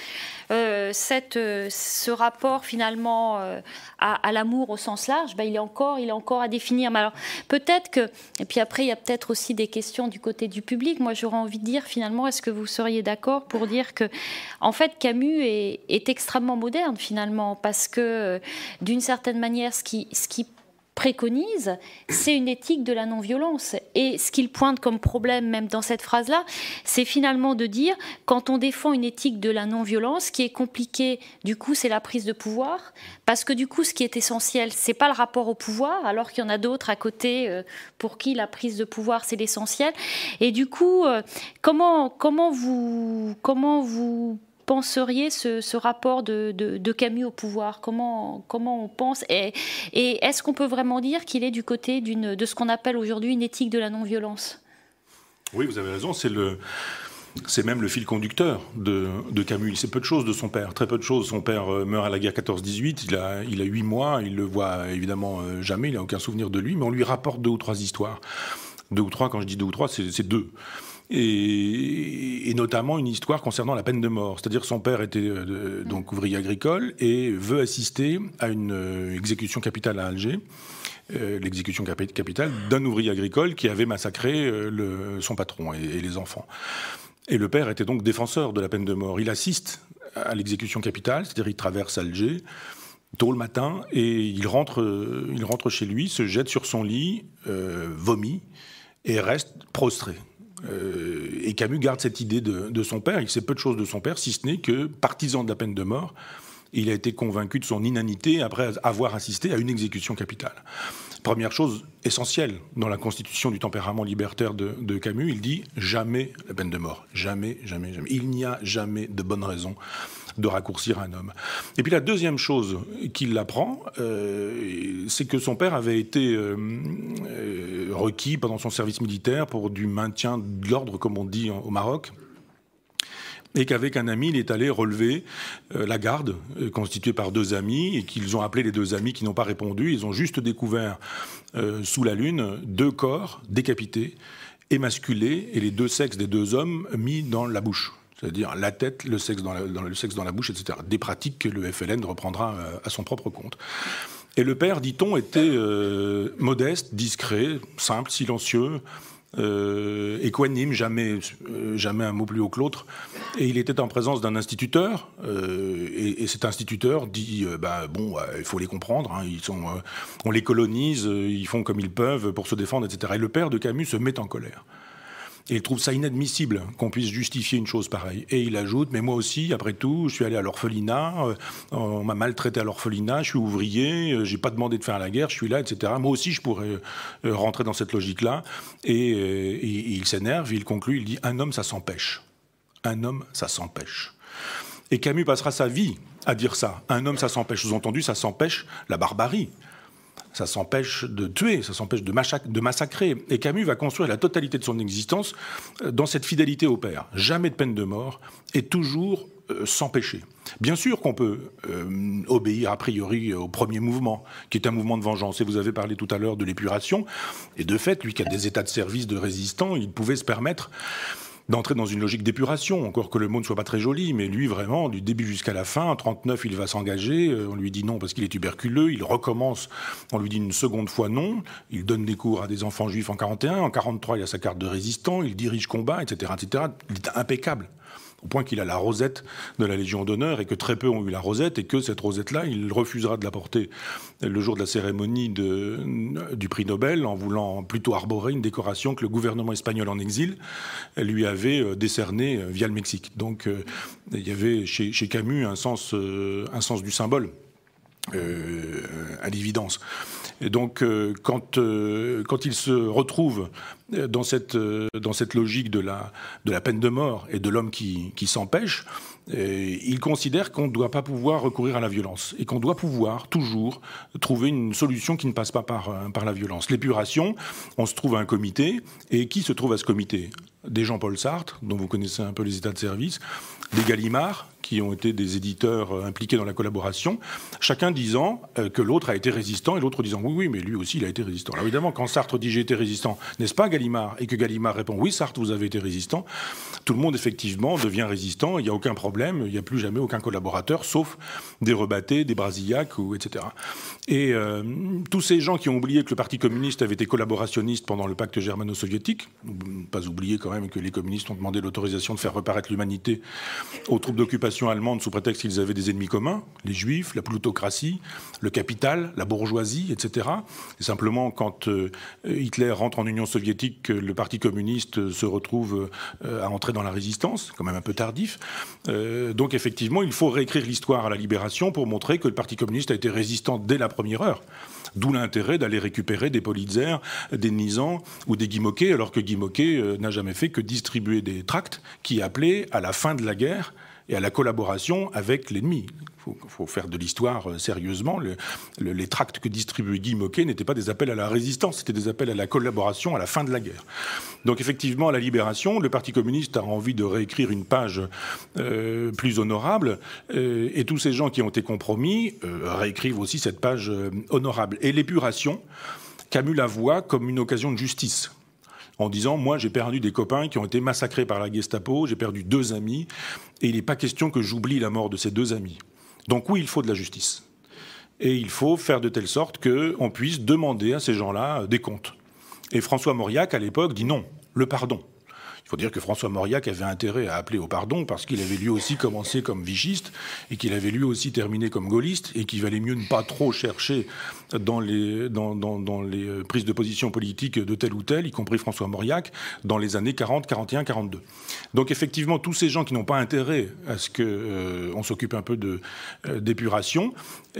euh, cette, ce rapport finalement à, l'amour au sens large, ben, il est encore, il est encore à définir. Mais alors, peut-être que, et puis après, il y a peut-être aussi des questions du côté du public. Moi, j'aurais envie de dire finalement, est-ce que vous seriez d'accord pour dire que, en fait, Camus est, est extrêmement moderne finalement, parce que d'une certaine manière, ce qui, ce qui préconise, c'est une éthique de la non-violence. Et ce qu'il pointe comme problème, même dans cette phrase-là, c'est finalement de dire, quand on défend une éthique de la non-violence, qui est compliqué, du coup, c'est la prise de pouvoir, parce que du coup, ce qui est essentiel, c'est pas le rapport au pouvoir, alors qu'il y en a d'autres à côté euh, pour qui la prise de pouvoir, c'est l'essentiel. Et du coup, euh, comment, comment vous, comment vous penseriez ce, ce rapport de, Camus au pouvoir comment, on pense Et, est-ce qu'on peut vraiment dire qu'il est du côté de ce qu'on appelle aujourd'hui une éthique de la non-violence Oui, vous avez raison, c'est même le fil conducteur de, Camus. Il sait peu de choses de son père, très peu de choses. Son père euh, meurt à la guerre 14-18, il a, il 8 mois, il le voit euh, évidemment euh, jamais, il n'a aucun souvenir de lui, mais on lui rapporte deux ou trois histoires. Deux ou trois, quand je dis deux ou trois, c'est deux et, notamment une histoire concernant la peine de mort. C'est-à-dire son père était euh, donc ouvrier agricole et veut assister à une euh, exécution capitale à Alger. Euh, l'exécution capitale d'un ouvrier agricole qui avait massacré son patron et, les enfants. Et le père était donc défenseur de la peine de mort. Il assiste à l'exécution capitale, c'est-à-dire il traverse Alger tôt le matin et il rentre, il rentre chez lui, se jette sur son lit, vomit et reste prostré. Euh, et Camus garde cette idée de, son père. Il sait peu de choses de son père, si ce n'est que partisan de la peine de mort, il a été convaincu de son inanité après avoir assisté à une exécution capitale. Première chose essentielle dans la constitution du tempérament libertaire de, de Camus, il dit jamais la peine de mort, jamais, jamais, jamais. Il n'y a jamais de bonne raison de raccourcir un homme. Et puis la deuxième chose qu'il apprend, euh, c'est que son père avait été euh, euh, requis pendant son service militaire pour du maintien de l'ordre, comme on dit au Maroc et qu'avec un ami, il est allé relever la garde constituée par deux amis, et qu'ils ont appelé les deux amis qui n'ont pas répondu. Ils ont juste découvert sous la lune deux corps décapités, émasculés, et les deux sexes des deux hommes mis dans la bouche c'est-à-dire la tête, le sexe dans la, le sexe dans la bouche, etc. Des pratiques que le FLN reprendra euh, à son propre compte. Et le père, dit-on, était euh, modeste, discret, simple, silencieux, euh, équanime, jamais, jamais un mot plus haut que l'autre. Et il était en présence d'un instituteur, et, cet instituteur dit bah, bon, il faut les comprendre, hein, ils sont, on les colonise, ils font comme ils peuvent pour se défendre, etc. Et le père de Camus se met en colère il trouve ça inadmissible qu'on puisse justifier une chose pareille. Et il ajoute, mais moi aussi, après tout, je suis allé à l'orphelinat, euh, on m'a maltraité à l'orphelinat, je suis ouvrier, euh, je n'ai pas demandé de faire la guerre, je suis là, etc. Moi aussi, je pourrais euh, rentrer dans cette logique-là. Et, il s'énerve, il conclut, il dit, un homme, ça s'empêche. Un homme, ça s'empêche. Et Camus passera sa vie à dire ça. Un homme, ça s'empêche. Sous-entendu, ça s'empêche la barbarie ça s'empêche de tuer, ça s'empêche de, massacrer. Et Camus va construire la totalité de son existence euh, dans cette fidélité au père. Jamais de peine de mort et toujours euh, sans péché. Bien sûr qu'on peut euh, obéir a priori au premier mouvement, qui est un mouvement de vengeance. Et vous avez parlé tout à l'heure de l'épuration. Et de fait, lui qui a des états de service de résistant, il pouvait se permettre d'entrer dans une logique d'épuration, encore que le mot ne soit pas très joli, mais lui vraiment, du début jusqu'à la fin, 39, il va s'engager, euh, on lui dit non parce qu'il est tuberculeux, il recommence, on lui dit une seconde fois non, il donne des cours à des enfants juifs en 41, en 43, il a sa carte de résistant, il dirige combat, etc. etc. Il est impeccable au point qu'il a la rosette de la Légion d'honneur et que très peu ont eu la rosette et que cette rosette-là, il refusera de la porter le jour de la cérémonie du prix Nobel en voulant plutôt arborer une décoration que le gouvernement espagnol en exil lui avait euh, décernée euh, via le Mexique. Donc euh, il y avait chez, Camus un sens du symbole. Euh, à l'évidence. Et donc, euh, quand, euh, quand il se retrouve dans cette, dans cette logique de la, de la peine de mort et de l'homme qui, qui s'empêche, il considère qu'on ne doit pas pouvoir recourir à la violence et qu'on doit pouvoir toujours trouver une solution qui ne passe pas par, par la violence. L'épuration, on se trouve à un comité et qui se trouve à ce comité des Jean-Paul Sartre, dont vous connaissez un peu les états de service, des Gallimard, qui ont été des éditeurs euh, impliqués dans la collaboration, chacun disant euh, que l'autre a été résistant et l'autre disant oui, oui, mais lui aussi, il a été résistant. Alors évidemment, quand Sartre dit j'ai été résistant, n'est-ce pas Gallimard Et que Gallimard répond oui, Sartre, vous avez été résistant, tout le monde effectivement devient résistant, il n'y a aucun problème, il n'y a plus jamais aucun collaborateur, sauf des rebattés, des brasillacs, ou, etc. Et euh, tous ces gens qui ont oublié que le Parti communiste avait été collaborationniste pendant le pacte germano-soviétique, pas oublié quand que les communistes ont demandé l'autorisation de faire reparaître l'humanité aux troupes d'occupation allemandes sous prétexte qu'ils avaient des ennemis communs, les juifs, la plutocratie, le capital, la bourgeoisie, etc. Et simplement, quand euh, Hitler rentre en Union soviétique, euh, le Parti communiste euh, se retrouve à entrer dans la résistance, quand même un peu tardif. donc effectivement, il faut réécrire l'histoire à la libération pour montrer que le Parti communiste a été résistant dès la première heure. D'où l'intérêt d'aller récupérer des Politzer, des Nizan ou des Guimauquet, alors que Guy euh, n'a jamais fait que distribuer des tracts qui appelaient à la fin de la guerre et à la collaboration avec l'ennemi. Il faut, faire de l'histoire euh, sérieusement. les tracts que distribuait Guy Moquet n'étaient pas des appels à la résistance, c'était des appels à la collaboration à la fin de la guerre. Donc effectivement, à la libération, le Parti communiste a envie de réécrire une page euh, plus honorable, euh, et tous ces gens qui ont été compromis réécrivent aussi cette page honorable. Et l'épuration, Camus la voit comme une occasion de justice en disant Moi, j'ai perdu des copains qui ont été massacrés par la Gestapo, j'ai perdu deux amis, et il n'est pas question que j'oublie la mort de ces deux amis. Donc, oui, il faut de la justice. Et il faut faire de telle sorte qu'on puisse demander à ces gens-là euh, des comptes. Et François Mauriac, à l'époque, dit non, le pardon. Il faut dire que François Mauriac avait intérêt à appeler au pardon parce qu'il avait lui aussi commencé comme vichiste et qu'il avait lui aussi terminé comme gaulliste et qu'il valait mieux ne pas trop chercher dans les, dans, les euh, prises de position politique de tel ou tel, y compris François Mauriac, dans les années 40, 41, 42. Donc effectivement, tous ces gens qui n'ont pas intérêt à ce qu'on euh, s'occupe un peu euh, d'épuration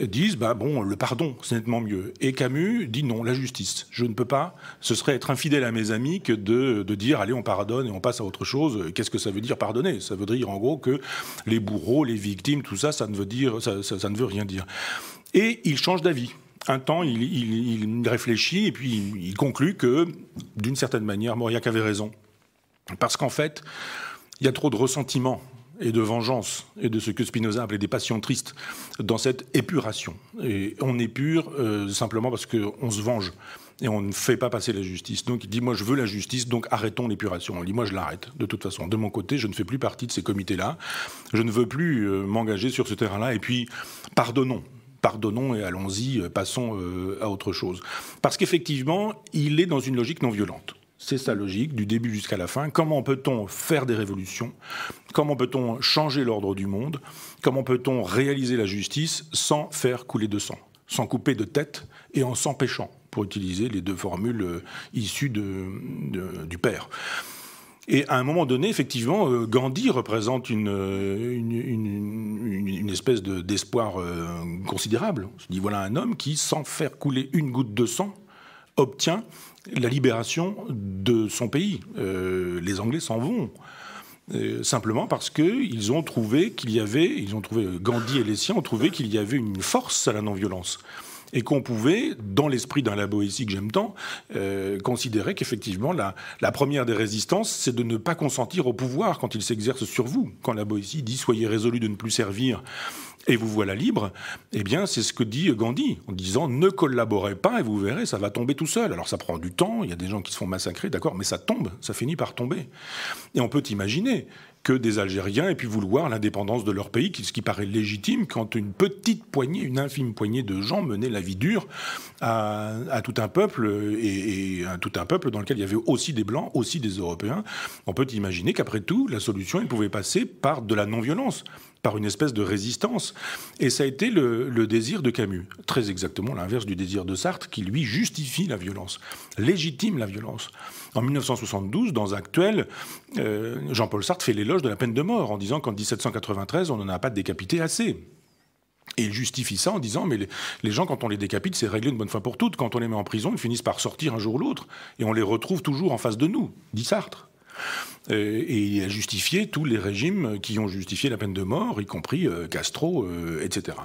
disent, bah bon, le pardon, c'est nettement mieux. Et Camus dit non, la justice. Je ne peux pas, ce serait être infidèle à mes amis que de, dire, allez, on pardonne et on passe à autre chose. Qu'est-ce que ça veut dire pardonner Ça veut dire en gros que les bourreaux, les victimes, tout ça, ça ne veut, dire, ça, ça ne veut rien dire. Et il change d'avis un temps, il, réfléchit et puis il conclut que, d'une certaine manière, Mauriac avait raison. Parce qu'en fait, il y a trop de ressentiment et de vengeance et de ce que Spinoza appelait des passions tristes dans cette épuration. Et on épure euh, simplement parce qu'on se venge et on ne fait pas passer la justice. Donc il dit moi je veux la justice, donc arrêtons l'épuration. On dit moi je l'arrête de toute façon. De mon côté, je ne fais plus partie de ces comités-là. Je ne veux plus euh, m'engager sur ce terrain-là. Et puis pardonnons pardonnons et allons-y, euh, passons euh, à autre chose. Parce qu'effectivement, il est dans une logique non violente. C'est sa logique, du début jusqu'à la fin. Comment peut-on faire des révolutions Comment peut-on changer l'ordre du monde Comment peut-on réaliser la justice sans faire couler de sang, sans couper de tête et en s'empêchant, pour utiliser les deux formules euh, issues du père et à un moment donné, effectivement, euh, Gandhi représente une, euh, une, espèce d'espoir euh, considérable. On se dit, voilà un homme qui, sans faire couler une goutte de sang, obtient la libération de son pays. les Anglais s'en vont. simplement parce qu'ils ont trouvé qu'il y avait, ils ont trouvé, Gandhi et les siens ont trouvé qu'il y avait une force à la non-violence et qu'on pouvait, dans l'esprit d'un labo que j'aime tant, euh, considérer qu'effectivement la, première des résistances, c'est de ne pas consentir au pouvoir quand il s'exerce sur vous. Quand la dit soyez résolus de ne plus servir et vous voilà libre, eh bien c'est ce que dit Gandhi en disant ne collaborez pas et vous verrez, ça va tomber tout seul. Alors ça prend du temps, il y a des gens qui se font massacrer, d'accord, mais ça tombe, ça finit par tomber. Et on peut imaginer que des Algériens et puis vouloir l'indépendance de leur pays, ce qui paraît légitime quand une petite poignée, une infime poignée de gens menait la vie dure à, tout un peuple et, à tout un peuple dans lequel il y avait aussi des Blancs, aussi des Européens. On peut imaginer qu'après tout, la solution, elle pouvait passer par de la non-violence par une espèce de résistance. Et ça a été le, le désir de Camus, très exactement l'inverse du désir de Sartre, qui lui justifie la violence, légitime la violence. En 1972, dans Actuel, euh, Jean-Paul Sartre fait l'éloge de la peine de mort en disant qu'en 1793, on n'en a pas décapité assez. Et il justifie ça en disant Mais les, les gens, quand on les décapite, c'est réglé une bonne fois pour toutes. Quand on les met en prison, ils finissent par sortir un jour ou l'autre. Et on les retrouve toujours en face de nous, dit Sartre. Euh, et il a justifié tous les régimes qui ont justifié la peine de mort, y compris euh, Castro, euh, etc.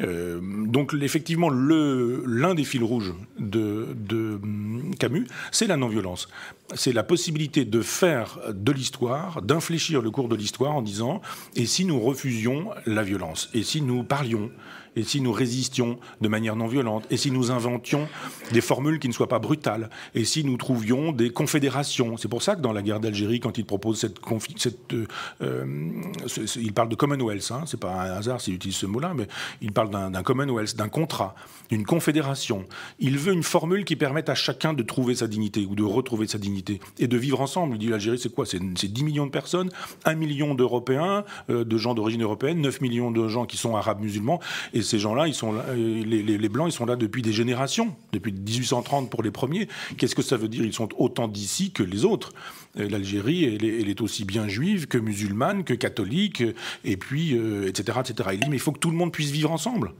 donc effectivement, l'un des fils rouges de, de mm, Camus, c'est la non-violence. C'est la possibilité de faire de l'histoire, d'infléchir le cours de l'histoire en disant, et si nous refusions la violence, et si nous parlions et si nous résistions de manière non violente, et si nous inventions des formules qui ne soient pas brutales, et si nous trouvions des confédérations. C'est pour ça que dans la guerre d'Algérie, quand il propose cette, cette euh, euh, il parle de Commonwealth, hein, c'est pas un hasard s'il utilise ce mot-là, mais il parle d'un Commonwealth, d'un contrat, d'une confédération. Il veut une formule qui permette à chacun de trouver sa dignité ou de retrouver sa dignité et de vivre ensemble. Il dit l'Algérie, c'est quoi C'est 10 millions de personnes, 1 million d'Européens, euh, de gens d'origine européenne, 9 millions de gens qui sont arabes musulmans, et ces gens-là, ils sont euh, les, Blancs, ils sont là depuis des générations, depuis 1830 pour les premiers. Qu'est-ce que ça veut dire Ils sont autant d'ici que les autres. Euh, L'Algérie, elle, est aussi bien juive que musulmane, que catholique, et puis, etc., euh, etc. Il dit, mais il faut que tout le monde puisse vivre ensemble.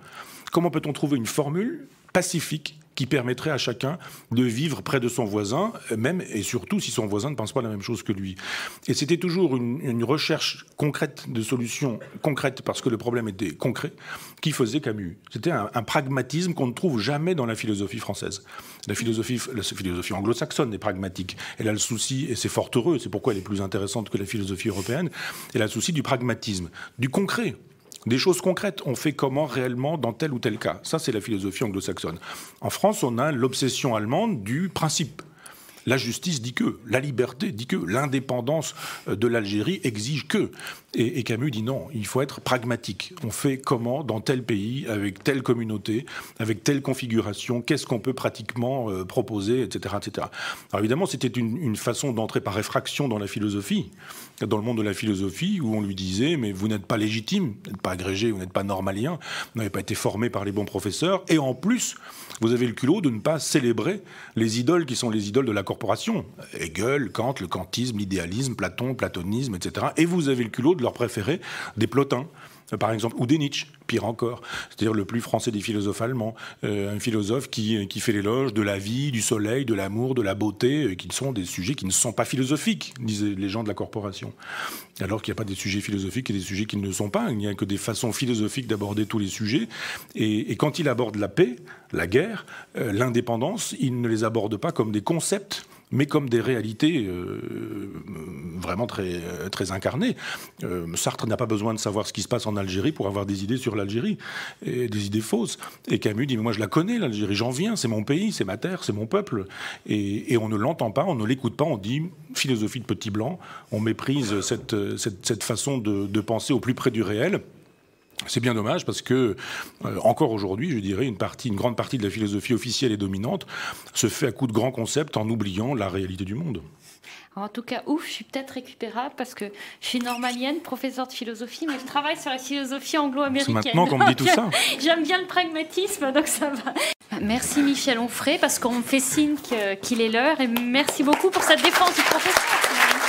Comment peut-on trouver une formule pacifique qui permettrait à chacun de vivre près de son voisin, même et surtout si son voisin ne pense pas la même chose que lui. Et c'était toujours une, une, recherche concrète de solutions concrètes parce que le problème était concret qui faisait Camus. C'était un, pragmatisme qu'on ne trouve jamais dans la philosophie française. La philosophie, la philosophie anglo-saxonne est pragmatique. Elle a le souci, et c'est fort heureux, c'est pourquoi elle est plus intéressante que la philosophie européenne, elle a le souci du pragmatisme, du concret. Des choses concrètes, on fait comment réellement dans tel ou tel cas. Ça, c'est la philosophie anglo-saxonne. En France, on a l'obsession allemande du principe la justice dit que, la liberté dit que, l'indépendance euh, de l'Algérie exige que. Et, Camus dit non, il faut être pragmatique. On fait comment dans tel pays, avec telle communauté, avec telle configuration, qu'est-ce qu'on peut pratiquement euh, proposer, etc., etc. Alors évidemment, c'était une, façon d'entrer par réfraction dans la philosophie, dans le monde de la philosophie, où on lui disait, mais vous n'êtes pas légitime, vous n'êtes pas agrégé, vous n'êtes pas normalien, vous n'avez pas été formé par les bons professeurs, et en plus, vous avez le culot de ne pas célébrer les idoles qui sont les idoles de la corporation. Hegel, Kant, le kantisme, l'idéalisme, Platon, platonisme, etc. Et vous avez le culot de leur préférer des plotins. Euh, par exemple, ou des Nietzsche, pire encore, c'est-à-dire le plus français des philosophes allemands, euh, un philosophe qui, euh, qui fait l'éloge de la vie, du soleil, de l'amour, de la beauté, qui sont des sujets qui ne sont pas philosophiques, disaient les gens de la corporation. Alors qu'il n'y a pas des sujets philosophiques et des sujets qui ne le sont pas, il n'y a que des façons philosophiques d'aborder tous les sujets. Et, quand il aborde la paix, la guerre, l'indépendance, il ne les aborde pas comme des concepts mais comme des réalités euh, euh, vraiment très, très incarnées. Euh, Sartre n'a pas besoin de savoir ce qui se passe en Algérie pour avoir des idées sur l'Algérie, des idées fausses. Et Camus dit, moi je la connais, l'Algérie, j'en viens, c'est mon pays, c'est ma terre, c'est mon peuple. Et, on ne l'entend pas, on ne l'écoute pas, on dit, philosophie de petit blanc, on méprise cette, façon de penser au plus près du réel. C'est bien dommage parce que euh, encore aujourd'hui, je dirais, une grande partie de la philosophie officielle et dominante se fait à coup de grands concepts en oubliant la réalité du monde. en tout cas, ouf, je suis peut-être récupérable parce que je suis normalienne, professeure de philosophie, mais je travaille sur la philosophie anglo-américaine. C'est maintenant qu'on me dit tout ça. [LAUGHS] J'aime bien le pragmatisme, donc ça va. Merci Michel Onfray parce qu'on me fait signe qu'il est l'heure et merci beaucoup pour cette défense du professeur.